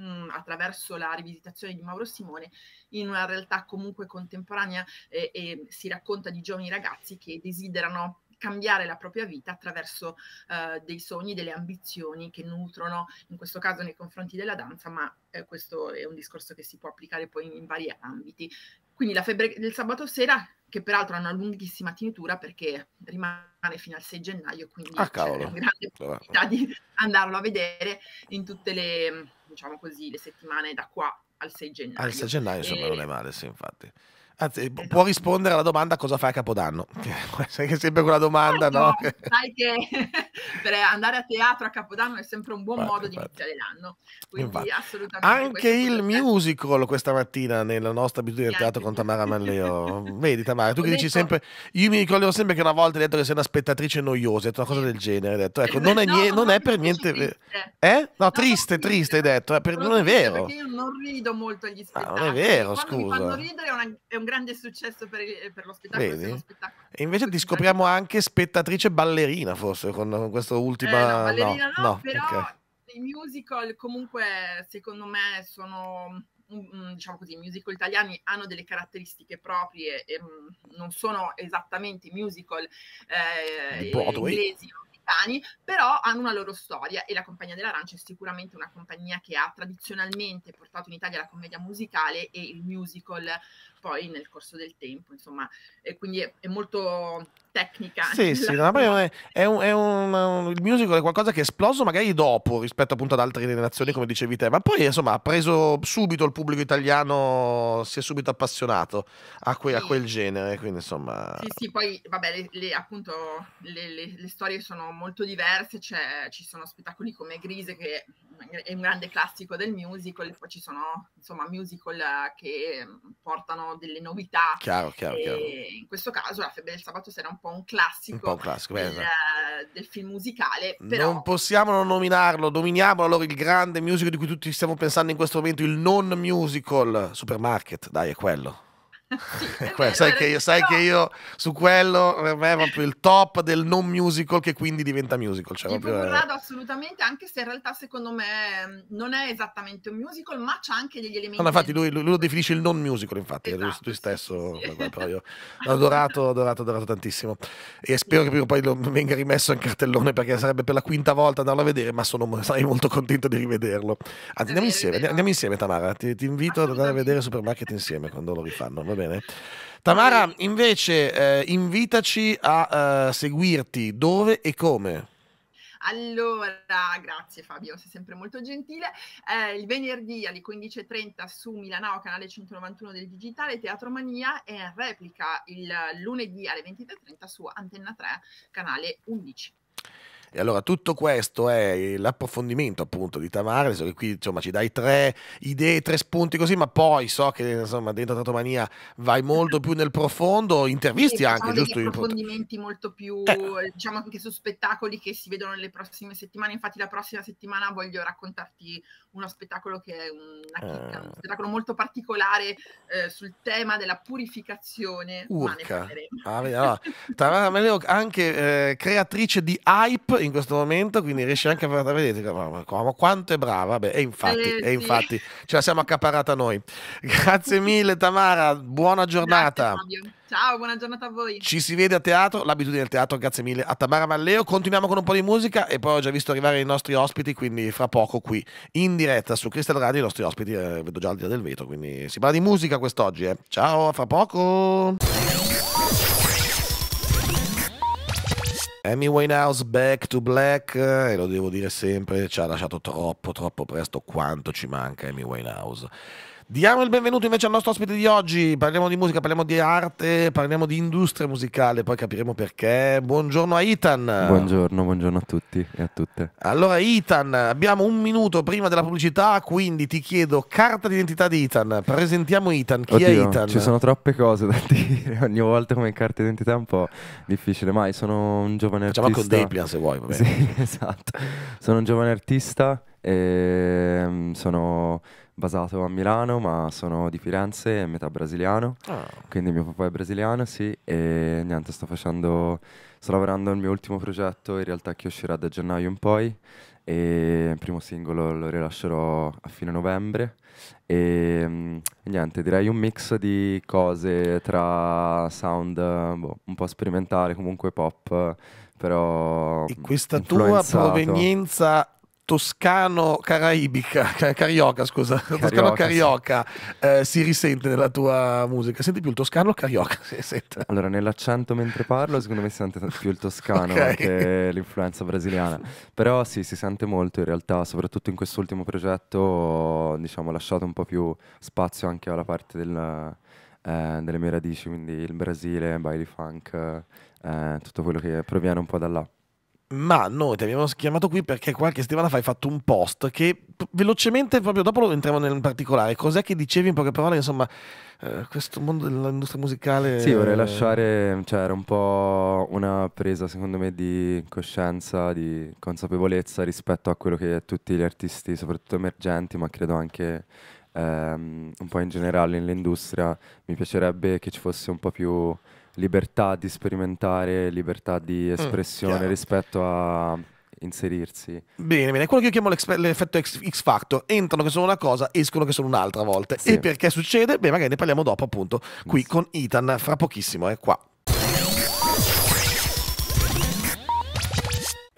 mm, attraverso la rivisitazione di Mauro Simone in una realtà comunque contemporanea eh, e si racconta di giovani ragazzi che desiderano cambiare la propria vita attraverso eh, dei sogni, delle ambizioni che nutrono, in questo caso nei confronti della danza, ma eh, questo è un discorso che si può applicare poi in, in vari ambiti. Quindi la febbre del sabato sera, che peraltro ha una lunghissima tinitura perché rimane fino al 6 gennaio, quindi ah, c'è una grande possibilità di andarlo a vedere in tutte le, diciamo così, le settimane da qua al 6 gennaio. Al 6 gennaio, e... insomma, non è
male, sì, infatti. Anzi, può rispondere alla domanda cosa fai a Capodanno? Sai Che è sempre quella domanda, eh, no?
Sai che per andare a teatro a Capodanno è sempre un buon infatti, modo di infatti. iniziare l'anno. Quindi assolutamente. Anche il
musical questa mattina nella nostra abitudine del teatro con Tamara Manleo. Vedi Tamara, tu che dici ecco. sempre, io mi ricordo sempre che una volta hai detto che sei una spettatrice noiosa, hai detto una cosa del genere, hai detto, ecco, non è, no, nie- non non è per niente... Triste. Eh? No, triste, no, triste, hai detto, eh, per... non è vero. Perché
io non rido molto agli spettacoli. Ah, non è vero, Quando scusa. Mi fanno ridere è un grande successo per, per lo spettacolo. Vedi? spettacolo.
E invece ti scopriamo anche spettatrice ballerina, forse, con, con questa ultima... Eh, no, no, no, però okay.
i musical comunque, secondo me, sono mm, diciamo così, i musical italiani hanno delle caratteristiche proprie, e, mm, non sono esattamente i musical eh, inglesi o americani, però hanno una loro storia e la Compagnia dell'Arancia è sicuramente una compagnia che ha tradizionalmente portato in Italia la commedia musicale e il musical poi nel corso del tempo, insomma, e quindi è, è molto tecnica. Sì, sì, no, è,
è, un, è un, il musical è qualcosa che è esploso magari dopo rispetto appunto ad altre generazioni, come dicevi te, ma poi insomma ha preso subito il pubblico italiano, si è subito appassionato a, que, sì. a quel genere, quindi insomma... Sì,
sì, poi vabbè, le, le, appunto le, le, le, storie sono molto diverse, cioè, ci sono spettacoli come Grise che è un grande classico del musical, poi ci sono insomma musical che portano delle novità. Chiaro, chiaro, chiaro. In questo caso La febbre del sabato sera un po' un classico, un po un classico del, del, film musicale. Però... Non
possiamo non nominarlo, dominiamolo allora il grande musical di cui tutti stiamo pensando in questo momento, il non musical, Supermarket, dai è quello. sì, eh, sai, che io, sai che io, su quello per eh, me è proprio il top del non musical che quindi diventa musical. Cioè, proprio... Corrado
eh. assolutamente, anche se in realtà secondo me mm, non è esattamente un musical, ma c'ha anche degli elementi. No, infatti
lui, lui, lo definisce il non musical, infatti, esatto, lui, stesso, sì, sì. però io l'ho adorato, adorato, adorato tantissimo e spero che prima o poi lo venga rimesso in cartellone perché sarebbe per la quinta volta andarlo a vedere, ma sono, sarei molto contento di rivederlo. Andiamo insieme, andiamo insieme Tamara, ti, ti invito ad andare a vedere Supermarket insieme quando lo rifanno, va bene? bene. Tamara, invece, eh, invitaci a eh, seguirti dove e come.
Allora, grazie Fabio, sei sempre molto gentile. Eh, il venerdì alle 15.30 su Milano, canale 191 del Digitale, Teatro Mania e in replica il lunedì alle 23.30 su Antenna 3, canale 11.
E allora tutto questo è l'approfondimento appunto di Tavares, che qui insomma ci dai tre idee, tre spunti così, ma poi so che insomma dentro Tratomania vai molto più nel profondo, intervisti sì, anche, giusto? approfondimenti
molto più, eh. diciamo anche su spettacoli che si vedono nelle prossime settimane, infatti la prossima settimana voglio raccontarti uno spettacolo che è una chicca, uh. uno eh. spettacolo molto particolare eh, sul tema della purificazione. Urca.
Ah, allora, Tamara Meleo anche eh, creatrice di hype in questo momento, quindi riesce anche a farla vedere ma, quanto è brava. Beh, e infatti, eh, e sì. infatti ce la siamo accaparata noi. Grazie mille Tamara, buona giornata.
Grazie,
Ciao, buona giornata a voi.
Ci si vede a teatro, l'abitudine del teatro, grazie mille a Tamara Malleo. Continuiamo con un po' di musica e poi ho già visto arrivare i nostri ospiti, quindi fra poco qui in diretta su Crystal Radio i nostri ospiti, eh, vedo già al di là del vetro, quindi si parla di musica quest'oggi. Eh. Ciao, a fra poco. Amy Winehouse Back to Black eh, e lo devo dire sempre ci ha lasciato troppo troppo presto quanto ci manca Amy Winehouse Diamo il benvenuto invece al nostro ospite di oggi. Parliamo di musica, parliamo di arte, parliamo di industria musicale, poi capiremo perché. Buongiorno a Ethan.
Buongiorno, buongiorno a tutti e a tutte.
Allora, Ethan, abbiamo un minuto prima della pubblicità, quindi ti chiedo carta d'identità di Ethan. Presentiamo Ethan. Chi Oddio, è Ethan? Ci sono
troppe cose da dire. Ogni volta come carta d'identità è un po' difficile, ma sono un giovane Facciamo artista. Facciamo anche un Deplian se vuoi. Vabbè. Sì, esatto. Sono un giovane artista e ehm, sono basato a Milano, ma sono di Firenze metà brasiliano. Ah. Quindi mio papà è brasiliano, sì, e niente, sto facendo sto lavorando al mio ultimo progetto in realtà che uscirà da gennaio in poi e il primo singolo lo rilascerò a fine novembre e mm, niente direi un mix di cose tra sound boh, un po' sperimentale comunque pop però e questa tua provenienza toscano caraibica,
carioca, scusa, carioca, toscano carioca sì. eh, si risente nella tua musica? Senti più il toscano o carioca?
Allora, nell'accento mentre parlo, secondo me si sente più il toscano okay. che l'influenza brasiliana. Però sì, si sente molto in realtà, soprattutto in quest'ultimo progetto, diciamo, ho lasciato un po' più spazio anche alla parte del, eh, delle mie radici, quindi il Brasile, baile funk, eh, tutto quello che proviene un po' da là
ma noi ti abbiamo chiamato qui perché qualche settimana fa hai fatto un post che velocemente, proprio dopo lo entriamo nel particolare, cos'è che dicevi in poche parole, insomma, eh, questo mondo dell'industria musicale... Sì, vorrei lasciare,
cioè era un po' una presa secondo me di coscienza, di consapevolezza rispetto a quello che tutti gli artisti, soprattutto emergenti, ma credo anche ehm, un po' in generale nell'industria, mi piacerebbe che ci fosse un po' più libertà di sperimentare, libertà di mm, espressione mm, rispetto a inserirsi.
Bene, bene, quello che io chiamo l'effetto X Factor, entrano che sono una cosa, escono che sono un'altra volta. Sì. E perché succede? Beh, magari ne parliamo dopo appunto qui yes. con Ethan, fra pochissimo, è eh, qua.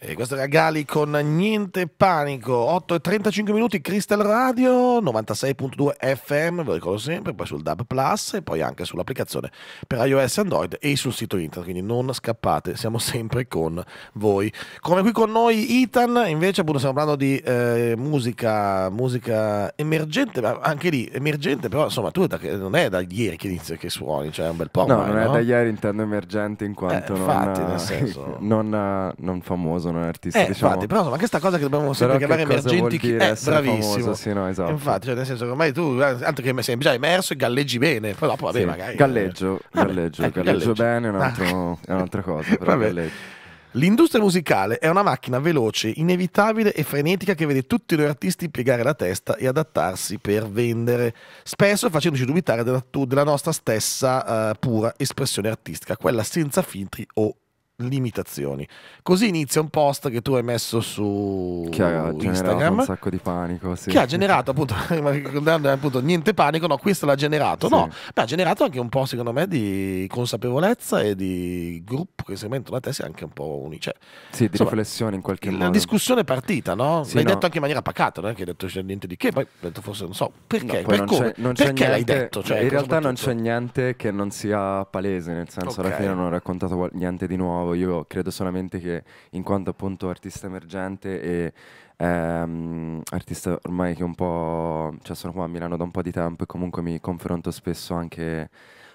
E questo era Gali con Niente Panico, 8 e 35 minuti, Crystal Radio, 96.2 FM, ve lo ricordo sempre, poi sul DAB Plus e poi anche sull'applicazione per iOS Android e sul sito internet, quindi non scappate, siamo sempre con voi. Come qui con noi Ethan, invece appunto stiamo parlando di eh, musica, musica emergente, anche lì emergente, però insomma tu da, non è da ieri che inizi che suoni, cioè è un bel po'. No, mai, non è da
ieri intendo emergente in quanto eh, infatti, non, senso... non, non famoso non un artista. Eh, diciamo. infatti, però
insomma, questa cosa che dobbiamo sempre chiamare emergenti, dire, eh, bravissimo. Famoso, sì, no, esatto. Infatti, cioè, nel senso che ormai tu, eh, anche che sei già emerso, e galleggi bene, poi dopo, vabbè, sì, magari. Galleggio,
galleggio, ah, galleggio, galleggio, bene è, un ah. altro, è un'altra cosa, però vabbè.
galleggio. L'industria musicale è una macchina veloce, inevitabile e frenetica che vede tutti noi artisti piegare la testa e adattarsi per vendere, spesso facendoci dubitare della, della nostra stessa uh, pura espressione artistica, quella senza filtri o limitazioni. Così inizia un post che
tu hai messo su che ha Instagram. un sacco di panico. Sì. Che ha
generato appunto, ricordando appunto niente panico, no, questo l'ha generato. Sì. No, ma ha generato anche un po', secondo me, di consapevolezza e di gruppo che segmento la tesi anche un po' unice. Cioè, sì, di Insomma, riflessione in qualche modo. La discussione è partita, no? Sì, l'hai no. detto anche in maniera pacata, non è che hai detto c'è niente di che, poi ho detto forse non so
perché, no, per non come, non perché niente, l'hai detto. Cioè, in ecco, realtà non c'è niente che non sia palese, nel senso okay. alla fine non ho raccontato niente di nuovo nuovo, io credo solamente che in quanto appunto artista emergente e ehm, artista ormai che un po', cioè sono qua a Milano da un po' di tempo e comunque mi confronto spesso anche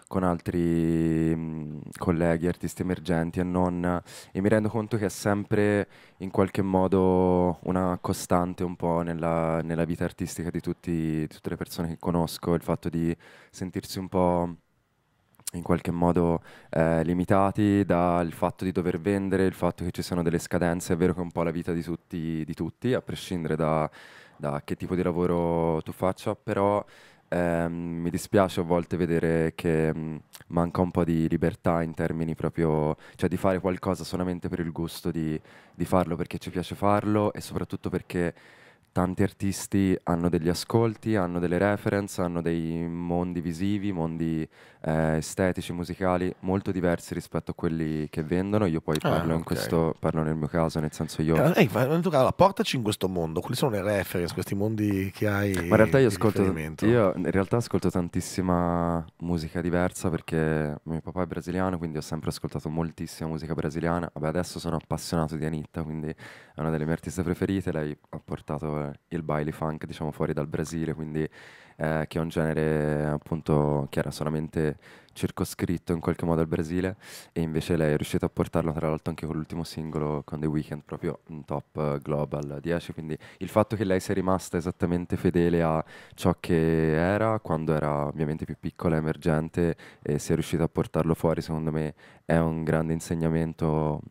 con altri mh, mm, colleghi, artisti emergenti e non, e mi rendo conto che è sempre in qualche modo una costante un po' nella, nella vita artistica di, tutti, di tutte le persone che conosco, il fatto di sentirsi un po' in qualche modo eh, limitati dal fatto di dover vendere, il fatto che ci siano delle scadenze, è vero che è un po' la vita di tutti, di tutti a prescindere da, da, che tipo di lavoro tu faccia, però ehm, mi dispiace a volte vedere che mh, mm, manca un po' di libertà in termini proprio, cioè di fare qualcosa solamente per il gusto di, di farlo, perché ci piace farlo e soprattutto perché tanti artisti hanno degli ascolti, hanno delle reference, hanno dei mondi visivi, mondi eh, estetici, musicali molto diversi rispetto a quelli che vendono. Io poi ah, parlo, ah, okay. in questo, parlo nel mio caso, nel senso io. Eh, eh,
allora, portaci in questo mondo, quali sono le reference, questi mondi che hai? Ma in realtà io ascolto, io
in realtà ascolto tantissima musica diversa perché mio papà è brasiliano, quindi ho sempre ascoltato moltissima musica brasiliana. Vabbè, adesso sono appassionato di Anitta, quindi è una delle mie artiste preferite. Lei ha portato eh, il baile funk, diciamo, fuori dal Brasile, quindi eh, che è un genere appunto che era solamente circoscritto in qualche modo al Brasile e invece lei è riuscita a portarlo tra l'altro anche con l'ultimo singolo con The Weeknd proprio in top uh, global 10, quindi il fatto che lei sia rimasta esattamente fedele a ciò che era quando era ovviamente più piccola, e emergente e sia riuscita a portarlo fuori secondo me è un grande insegnamento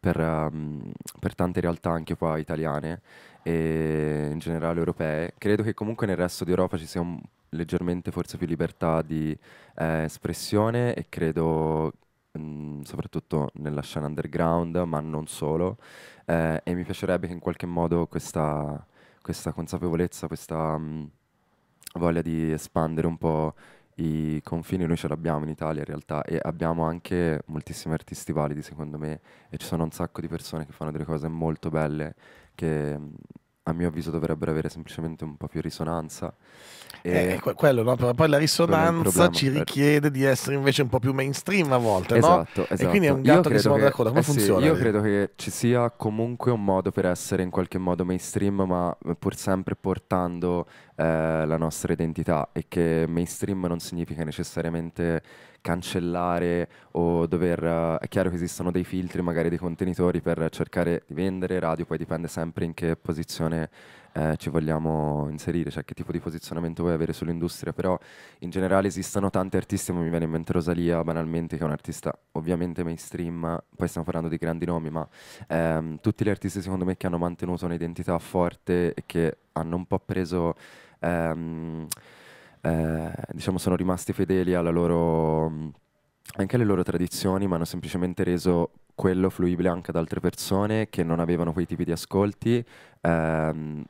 per, um, per, tante realtà anche qua italiane e in generale europee. Credo che comunque nel resto d'Europa ci sia un, leggermente forse più libertà di eh, espressione e credo mm, soprattutto nella scena underground, ma non solo. Eh, e mi piacerebbe che in qualche modo questa, questa consapevolezza, questa mh, mm, voglia di espandere un po' i confini noi ce l'abbiamo in Italia in realtà e abbiamo anche moltissimi artisti validi secondo me e ci sono un sacco di persone che fanno delle cose molto belle che mm, a mio avviso dovrebbero avere semplicemente un po' più risonanza eh,
eh, quello, no? Però poi la risonanza ci eh. richiede di essere invece un po' più mainstream a volte, esatto, no? Esatto. E esatto. quindi è un gatto che si muove da coda. Come eh funziona? Sì, io credo
che ci sia comunque un modo per essere in qualche modo mainstream, ma pur sempre portando eh, la nostra identità e che mainstream non significa necessariamente cancellare o dover... Eh, è chiaro che esistono dei filtri, magari dei contenitori per cercare di vendere radio, poi dipende sempre in che posizione eh, ci vogliamo inserire, cioè che tipo di posizionamento vuoi avere sull'industria, però in generale esistono tanti artisti, mi viene in mente Rosalia banalmente che è un artista ovviamente mainstream, poi stiamo parlando di grandi nomi, ma ehm, tutti gli artisti secondo me che hanno mantenuto un'identità forte e che hanno un po' preso... Ehm, eh, diciamo sono rimasti fedeli alla loro anche alle loro tradizioni, ma hanno semplicemente reso quello fluibile anche ad altre persone che non avevano quei tipi di ascolti. Ehm,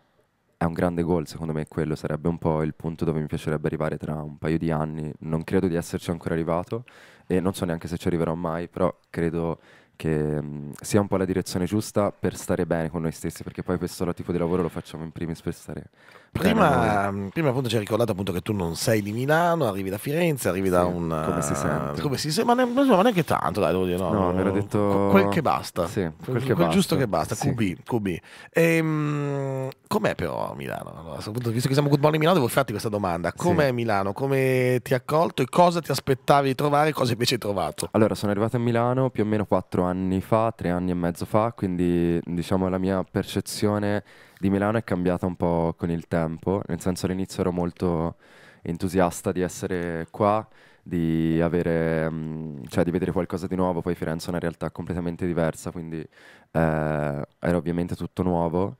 è un grande goal, secondo me quello sarebbe un po' il punto dove mi piacerebbe arrivare tra un paio di anni. Non credo di esserci ancora arrivato e non so neanche se ci arriverò mai, però credo che mh, sia un po' la direzione giusta per stare bene con noi stessi, perché poi questo tipo di lavoro lo facciamo in primis per stare Prima, mm, prima, appunto ci hai ricordato appunto che tu non sei di Milano, arrivi da Firenze, arrivi sì, da un... Come si eh, sente? Come si sente? Ma, ne,
ma, neanche tanto, dai, devo dire. No, no mi era detto... Quel che basta. Sì, quel, quel che basta. giusto che basta, sì. QB. QB. Ehm, com'è però Milano? Allora, a visto che siamo Good Morning Milano, devo farti questa domanda. Com'è sì. Milano? Come ti ha accolto e cosa ti aspettavi di trovare e cosa invece hai trovato?
Allora, sono arrivato a Milano più o meno quattro anni fa, tre anni e mezzo fa, quindi diciamo la mia percezione di Milano è cambiata un po' con il tempo, nel senso all'inizio ero molto entusiasta di essere qua, di, avere, mm, cioè, di vedere qualcosa di nuovo, poi Firenze è una realtà completamente diversa, quindi eh, era ovviamente tutto nuovo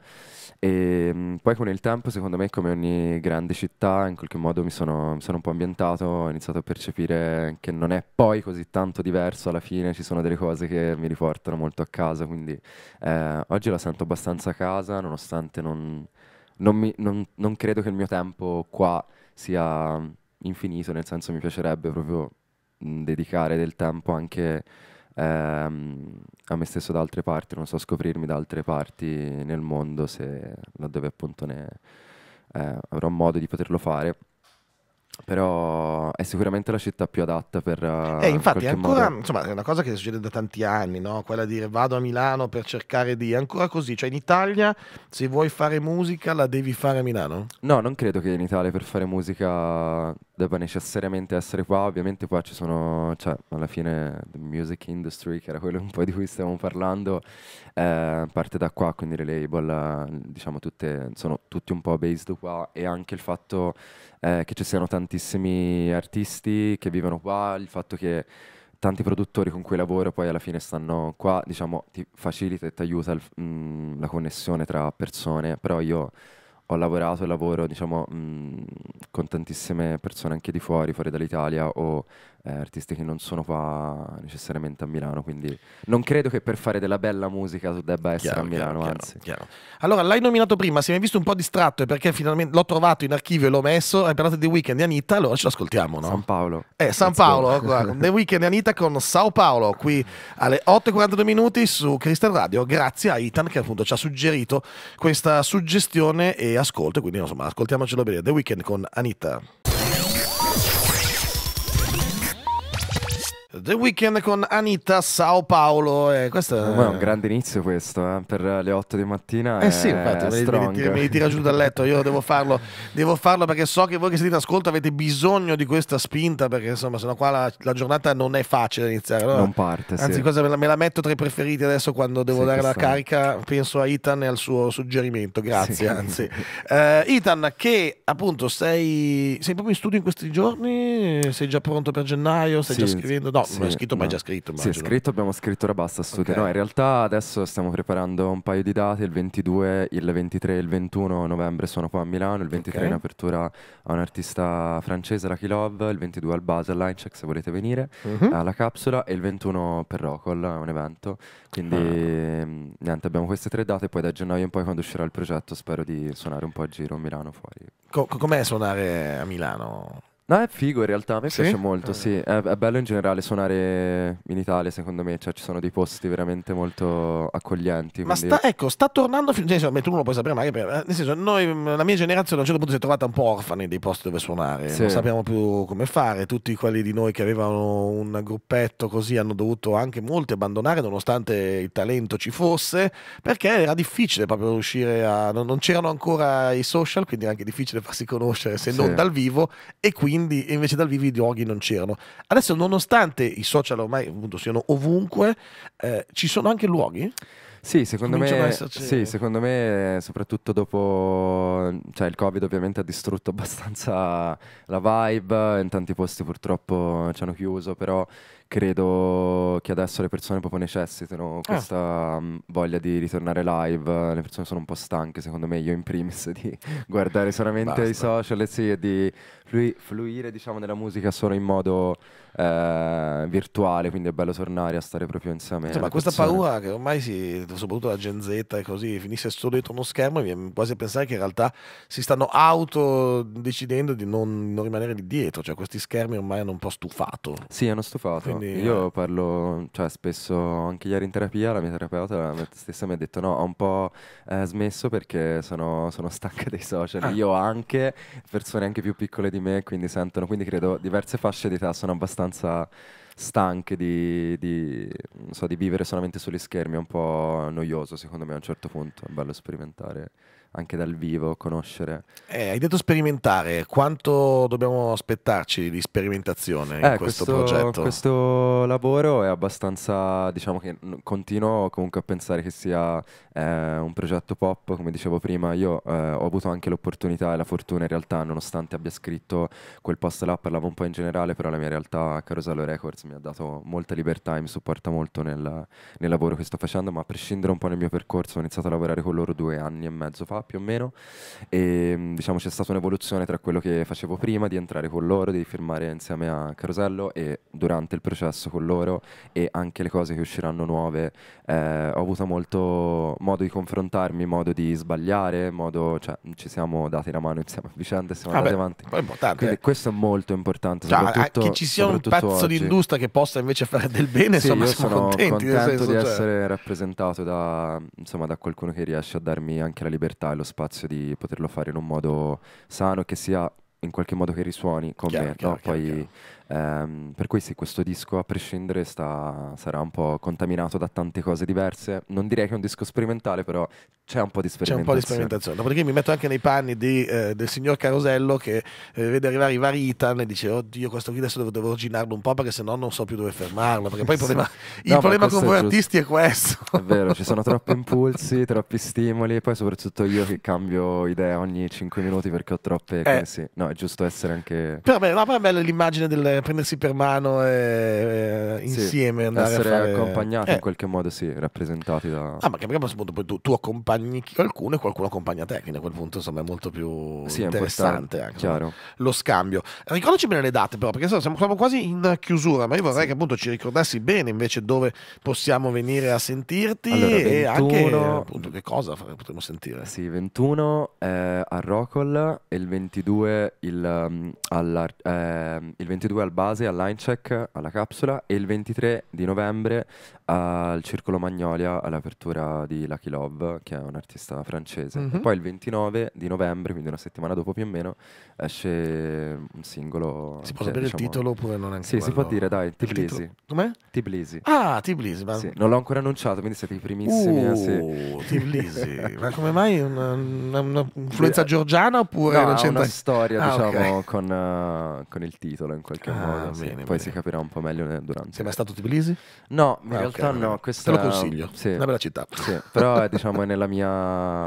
e ehm, poi con il tempo, secondo me, come ogni grande città, in qualche modo mi sono, mi sono, un po' ambientato, ho iniziato a percepire che non è poi così tanto diverso alla fine, ci sono delle cose che mi riportano molto a casa, quindi eh, oggi la sento abbastanza a casa, nonostante non, non, mi, non credo che il mio tempo qua sia infinito, nel senso mi piacerebbe proprio dedicare del tempo anche ehm, a me stesso da altre parti, non so scoprirmi da altre parti nel mondo se laddove appunto ne, eh, avrò modo di poterlo fare. Però è sicuramente la città più adatta per... Eh, eh infatti, in ancora, modo...
insomma, è una cosa che succede da tanti anni, no? Quella di dire vado a Milano per cercare di... Ancora così, cioè in Italia se vuoi fare musica la devi fare a Milano?
No, non credo che in Italia per fare musica debba necessariamente essere qua. Ovviamente qua ci sono, cioè, alla fine the music industry, che era quello un po' di cui stavamo parlando, eh, parte da qua, quindi le label, diciamo, tutte, sono tutti un po' based qua e anche il fatto eh, che ci siano tantissimi artisti che vivono qua, il fatto che tanti produttori con cui lavoro poi alla fine stanno qua, diciamo, ti facilita e ti aiuta il, mh, mm, la connessione tra persone, però io ho lavorato e lavoro diciamo, mh, con tantissime persone anche di fuori, fuori dall'Italia o eh, artisti che non sono qua necessariamente a Milano, quindi non credo che per fare della bella musica tu debba essere chiaro, a Milano, chiaro, anzi. Chiaro,
allora, l'hai nominato prima, se mi hai visto un po' distratto è perché finalmente l'ho trovato in archivio e l'ho messo, hai parlato di Weekend di Anita, allora ce l'ascoltiamo, no? San Paolo. Eh, San Paolo, The Weekend di Anita con Sao Paolo, qui alle 8.42 minuti su Crystal Radio, grazie a Ethan che appunto ci ha suggerito questa suggestione e ascolto, quindi insomma ascoltiamocelo bene, The Weekend con Anita. The Weeknd con Anita Sao Paolo. Eh, questo eh, è... è... un
grande inizio questo, eh, per le 8 di mattina. Eh sì, eh, infatti, Mi, mi, mi,
tira giù dal letto, io devo farlo, devo farlo perché so che voi che siete in ascolto avete bisogno di questa spinta perché insomma, sennò qua la, la giornata non è facile iniziare. Allora, non parte, Anzi, cosa me la, me la, metto tra i preferiti adesso quando devo sì, dare la carica, penso a Ethan e al suo suggerimento, grazie. Sì. Anzi. Uh, Ethan, che appunto sei, sei proprio in studio in questi giorni? Sei già pronto per gennaio? Stai già scrivendo? No, sì, è scritto, no. ma è già scritto. Immagino. Sì, è
scritto, abbiamo scritto ora basta. Studio. Okay. No, in realtà adesso stiamo preparando un paio di date. Il 22, il 23 e il 21 novembre sono qua a Milano. Il 23 okay. in apertura a un artista francese, la Love. Il 22 al Basel Linecheck, cioè se volete venire, mm-hmm. alla capsula. E il 21 per Rocol, un evento. Quindi ah. Mm, niente, abbiamo queste tre date. Poi da gennaio in poi, quando uscirà il progetto, spero di suonare un po' a giro a Milano fuori. Co- com'è suonare a Milano? No, è figo in realtà, a me Sì? piace molto, sì. È, è bello in generale suonare in Italia, secondo me, cioè ci sono dei posti veramente molto accoglienti. Ma quindi- sta, ecco, sta
tornando, fi- cioè, insomma, tu non lo puoi sapere, magari, per- nel senso, noi, mm, la mia generazione a un certo punto si è trovata un po' orfani dei posti dove suonare, Sì. non sappiamo più come fare, tutti quelli di noi che avevano un gruppetto così hanno dovuto anche molti abbandonare nonostante il talento ci fosse, perché era difficile proprio riuscire a... non, c'erano ancora i social, quindi era anche difficile farsi conoscere se Sì. non dal vivo e quindi indie e invece dal vivo i giochi non c'erano. Adesso nonostante i social ormai appunto, siano ovunque, eh, ci sono anche luoghi?
Sì secondo, me, sì, secondo me, soprattutto dopo, cioè il Covid ovviamente ha distrutto abbastanza la vibe, in tanti posti purtroppo ci hanno chiuso, però credo che adesso le persone proprio necessitino ah. questa ah. voglia di ritornare live, le persone sono un po' stanche secondo me, io in primis, di guardare solamente i social sì, e di flu fluire diciamo nella musica solo in modo eh, virtuale, quindi è bello tornare a stare proprio insieme. Insomma, questa persone.
paura che ormai si, soprattutto la Gen Z e così, finisse solo dietro uno schermo, viene quasi a pensare che in realtà si stanno auto decidendo di non, non rimanere lì dietro, cioè questi schermi ormai hanno un po' stufato.
Sì, hanno stufato. Quindi quindi, io parlo, cioè spesso, anche ieri in terapia, la mia terapeuta la mia stessa mi ha detto no, ho un po' eh, smesso perché sono, sono stanca dei social, ah. io anche persone anche più piccole di me, quindi sentono, quindi credo diverse fasce di età sono abbastanza stanche di, di, so, di vivere solamente sugli schermi, è un po' noioso secondo me a un certo punto, è bello sperimentare anche dal vivo, conoscere. Eh, hai detto sperimentare, quanto dobbiamo aspettarci di sperimentazione eh, in questo, questo, progetto? Questo lavoro è abbastanza, diciamo che continuo comunque a pensare che sia eh, un progetto pop, come dicevo prima, io eh, ho avuto anche l'opportunità e la fortuna in realtà, nonostante abbia scritto quel post là, parlavo un po' in generale, però la mia realtà a Carosello Records mi ha dato molta libertà e mi supporta molto nel, nel lavoro che sto facendo, ma a prescindere un po' nel mio percorso, ho iniziato a lavorare con loro due anni e mezzo fa più o meno e ehm, diciamo c'è stata un'evoluzione tra quello che facevo prima di entrare con loro, di firmare insieme a Carosello e durante il processo con loro e anche le cose che usciranno nuove eh, ho avuto molto modo di confrontarmi, modo di sbagliare, modo, cioè, ci siamo dati la mano insieme a vicenda e siamo ah andati avanti. Quindi eh. questo è
molto importante.
Cioè, che ci sia un pezzo oggi. di industria
che possa invece fare del bene, sì, insomma, sono contenti, contento senso, di cioè... essere
rappresentato da, insomma, da qualcuno che riesce a darmi anche la libertà dai lo spazio di poterlo fare in un modo sano, che sia in qualche modo che risuoni con chiaro, me. Chiaro, no? chiaro, Poi Um, per cui sì, questo disco a prescindere sta, sarà un po' contaminato da tante cose diverse. Non direi che è un disco sperimentale, però c'è un po' di sperimentazione. C'è un po' di sperimentazione. Dopodiché
mi metto anche nei panni di, eh, del signor Carosello che eh, vede arrivare i vari Itan e dice oddio questo qui adesso devo, devo girarlo un po' perché sennò non so più dove fermarlo. Perché poi il problema, il no, problema con voi artisti
è questo. È vero, ci sono troppi impulsi, troppi stimoli e poi soprattutto io che cambio idea ogni 5 minuti perché ho troppe... Eh. Sì. No, è giusto essere anche...
Però, me, no, per me l'immagine del eh, prendersi per mano e, e eh, insieme sì, andare essere a fare... accompagnati eh. in
qualche modo, sì, rappresentati da... Ah, ma
che a questo punto poi tu, tu, accompagni qualcuno e qualcuno accompagna te, quindi a quel punto insomma è molto più sì, interessante anche no? lo scambio. Ricordaci bene le date però, perché siamo, siamo quasi in chiusura, ma io vorrei sì. che appunto ci ricordassi bene invece dove possiamo venire a sentirti allora, 21... e anche appunto
che cosa potremo sentire. Sì, 21 eh, a Rockall e il 22 il, um, mm, alla, eh, il 22 al al base, check, alla capsula e il 23 di novembre al Circolo Magnolia all'apertura di Lucky Love, che è un artista francese. Mm-hmm. poi il 29 di novembre, quindi una settimana dopo più o meno, esce un singolo. Si può sapere diciamo, il titolo oppure non anche Sì, quello. si può dire, dai, Tiblisi. Com'è? Tiblisi. Ah, Tiblisi. Ma... Sì, non l'ho ancora annunciato, quindi siete i primissimi. Uh, sì. Tiblisi.
ma come mai? Un'influenza eh, giorgiana oppure no, una storia, ah, diciamo,
okay. con, uh, con, il titolo in qualche ah, Ah, sì, bene, poi bene. si capirà un po' meglio durante. Sei mai stato a Tbilisi? No, in ah, realtà okay, no. Questa... Te lo consiglio, sì. una bella città. Sì, però diciamo è nella
mia...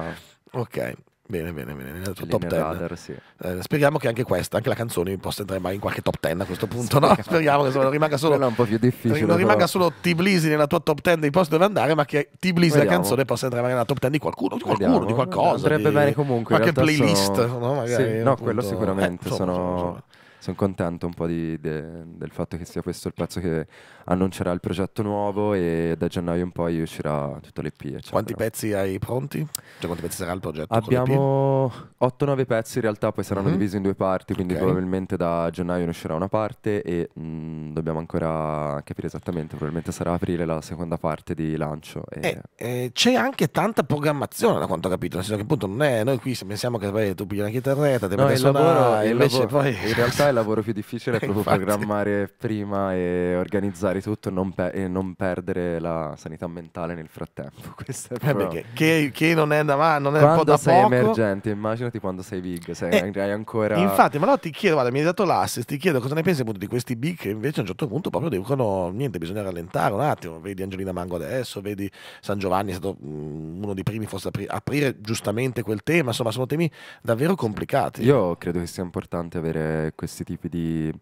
Ok. Bene, bene, bene, nel tuo top 10. Sì. Eh, speriamo che anche questa, anche la canzone, possa entrare mai in qualche top ten a questo punto. Speriamo, no? speriamo che solo, rimanga solo, non però. rimanga solo Tbilisi nella tua top ten dei posti dove andare, ma che Tbilisi la canzone possa entrare magari nella top ten di qualcuno, di, qualcuno, Vediamo. di qualcosa. Andrebbe di, bene comunque. Qualche playlist, sono... no? Magari, sì, no, appunto... quello sicuramente. Eh,
sono... sono, sono sono contento un po' di, de, del fatto che sia questo il pezzo che annuncerà il progetto nuovo e da gennaio in poi uscirà tutto l'EP. Quanti pezzi hai pronti? Cioè quanti pezzi sarà il progetto? Abbiamo 8-9 pezzi in realtà, poi saranno mm-hmm. divisi in due parti, quindi okay. probabilmente da gennaio ne uscirà una parte e mh, mm, dobbiamo ancora capire esattamente, probabilmente sarà aprile la seconda parte di lancio. E... Eh,
eh, c'è anche tanta programmazione da quanto ho capito, nel senso che
appunto non è, noi qui se pensiamo che beh, tu pigli una chitarretta, te no, il lavoro, suonare, il lavoro, poi... In realtà il lavoro più difficile è proprio Infatti. programmare prima e organizzare tutto non pe- e non perdere la sanità mentale nel frattempo. Questo è eh, proprio... eh che, che, non è da ma- non è quando un po' da sei poco. emergente, immaginati quando sei big, sei, eh, hai ancora... Infatti,
ma no, ti chiedo, guarda, mi hai dato l'assist, ti chiedo cosa ne pensi appunto di questi big che invece a un certo punto proprio dicono niente, bisogna rallentare un attimo, vedi Angelina Mango adesso, vedi San Giovanni è stato mm, uno dei primi forse a apri-
aprire giustamente quel tema, insomma sono temi davvero complicati. Io credo che sia importante avere questi questi tipi di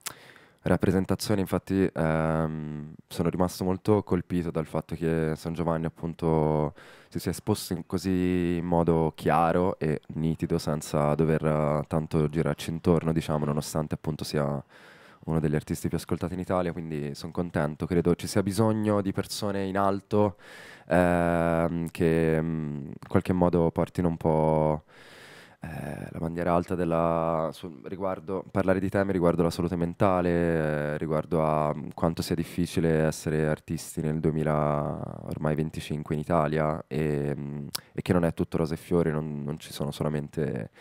rappresentazioni, infatti ehm, sono rimasto molto colpito dal fatto che San Giovanni appunto si sia esposto in così in modo chiaro e nitido senza dover tanto girarci intorno, diciamo, nonostante appunto sia uno degli artisti più ascoltati in Italia, quindi sono contento, credo ci sia bisogno di persone in alto ehm, che in qualche modo portino un po' eh, la bandiera alta della, sul, riguardo, parlare di temi riguardo alla salute mentale, eh, riguardo a mm, quanto sia difficile essere artisti nel 2025 in Italia e, mh, mm, e, che non è tutto rose e fiori, non, non ci sono solamente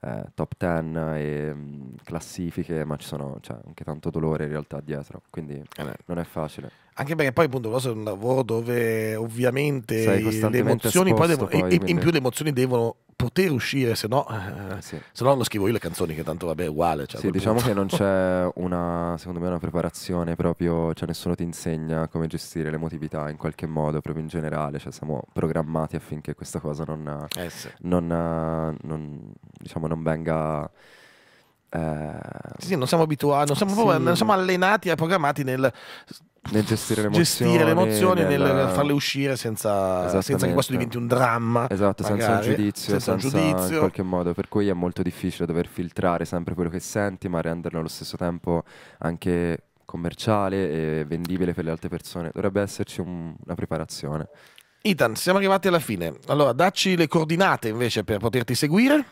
eh, top ten e mh, mm, classifiche, ma ci sono cioè, anche tanto dolore in realtà dietro, quindi eh non è facile.
Anche perché poi appunto questo è un lavoro dove ovviamente le emozioni poi devono, poi, e, in più le emozioni devono poter uscire, se no, eh, sì. se no non scrivo io le canzoni che tanto vabbè è uguale. Cioè, sì, diciamo punto. che non
c'è una, secondo me una preparazione proprio, cioè nessuno ti insegna come gestire l'emotività in qualche modo, proprio in generale, cioè siamo programmati affinché questa cosa non, eh, sì. non, non, diciamo, non venga... Eh,
sì, sì, non siamo abituati, non siamo, sì. proprio, non siamo allenati e programmati nel
nel gestire le emozioni, gestire le emozioni nel, nel farle
uscire senza, senza, che questo diventi un dramma.
Esatto, magari, senza un giudizio, senza, senza un giudizio. in qualche modo. Per cui è molto difficile dover filtrare sempre quello che senti, ma renderlo allo stesso tempo anche commerciale e vendibile per le altre persone. Dovrebbe esserci un, una preparazione. Itan, siamo arrivati alla fine. Allora, dacci le
coordinate invece per poterti seguire.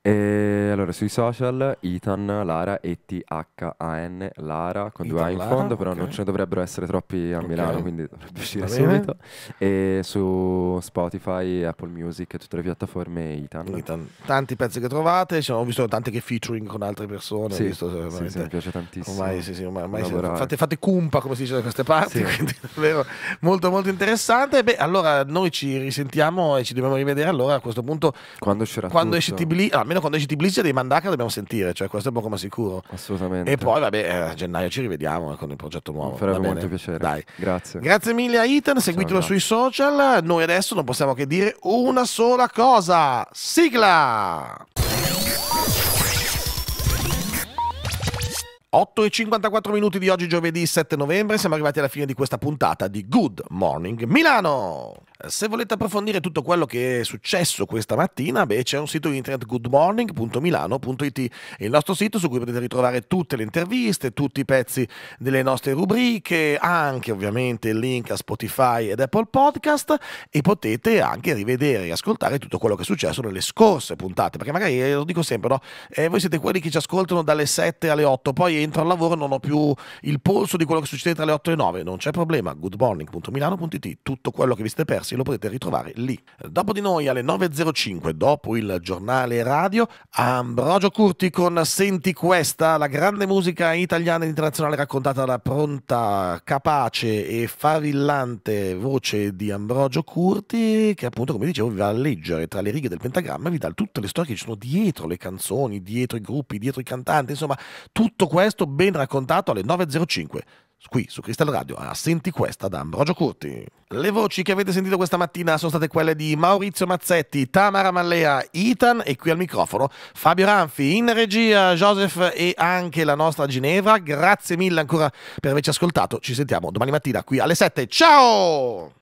E allora, sui social, Ethan, Lara, e t h a n Lara, con Ethan due A in Lara, fondo, però okay. non ce ne dovrebbero essere troppi a Milano, okay. quindi dovrebbe uscire subito. E su Spotify, Apple Music e tutte le piattaforme Ethan. Ethan.
Tanti pezzi che trovate, cioè, ho visto tante che featuring con altre persone. Sì, visto, cioè, sì, sì mi piace tantissimo. Ormai, sì, sì, ormai, ormai fate, fate cumpa, come si dice da queste parti, sì. quindi davvero molto molto interessante. Beh, allora noi ci risentiamo e ci dobbiamo rivedere allora a questo punto. Quando uscirà Quando tutto. esce TBL? Ah, almeno quando esci Tbilisi dei mandare che dobbiamo sentire, cioè questo è un po' come sicuro. Assolutamente. E poi vabbè, eh, a gennaio ci rivediamo eh, con il progetto nuovo. Mi farebbe molto piacere. Dai. Grazie. Grazie mille a Ethan, seguitelo Ciao, sui social. Noi adesso non possiamo che dire una sola cosa. Sigla! 8 e 54 minuti di oggi giovedì 7 novembre, siamo arrivati alla fine di questa puntata di Good Morning Milano. Se volete approfondire tutto quello che è successo questa mattina, beh, c'è un sito internet goodmorning.milano.it, il nostro sito su cui potete ritrovare tutte le interviste, tutti i pezzi delle nostre rubriche, anche ovviamente il link a Spotify ed Apple Podcast e potete anche rivedere e ascoltare tutto quello che è successo nelle scorse puntate, perché magari eh, lo dico sempre, no? Eh, voi siete quelli che ci ascoltano dalle 7 alle 8, poi entro al lavoro e non ho più il polso di quello che succede tra le 8 e le 9, non c'è problema, goodmorning.milano.it, tutto quello che vi siete persi persi lo potete ritrovare lì. Dopo di noi alle 9.05, dopo il giornale radio, Ambrogio Curti con Senti questa, la grande musica italiana ed internazionale raccontata dalla pronta, capace e farillante voce di Ambrogio Curti, che appunto, come dicevo, vi va a leggere tra le righe del pentagramma e vi dà tutte le storie che ci sono dietro le canzoni, dietro i gruppi, dietro i cantanti, insomma, tutto questo ben raccontato alle 9.05 qui su Cristal Radio a Senti questa da Ambrogio Curti. Le voci che avete sentito questa mattina sono state quelle di Maurizio Mazzetti, Tamara Mallea, Ethan e qui al microfono Fabio Ranfi, in regia Joseph e anche la nostra Ginevra. Grazie mille ancora per averci ascoltato, ci sentiamo domani mattina qui alle 7. Ciao!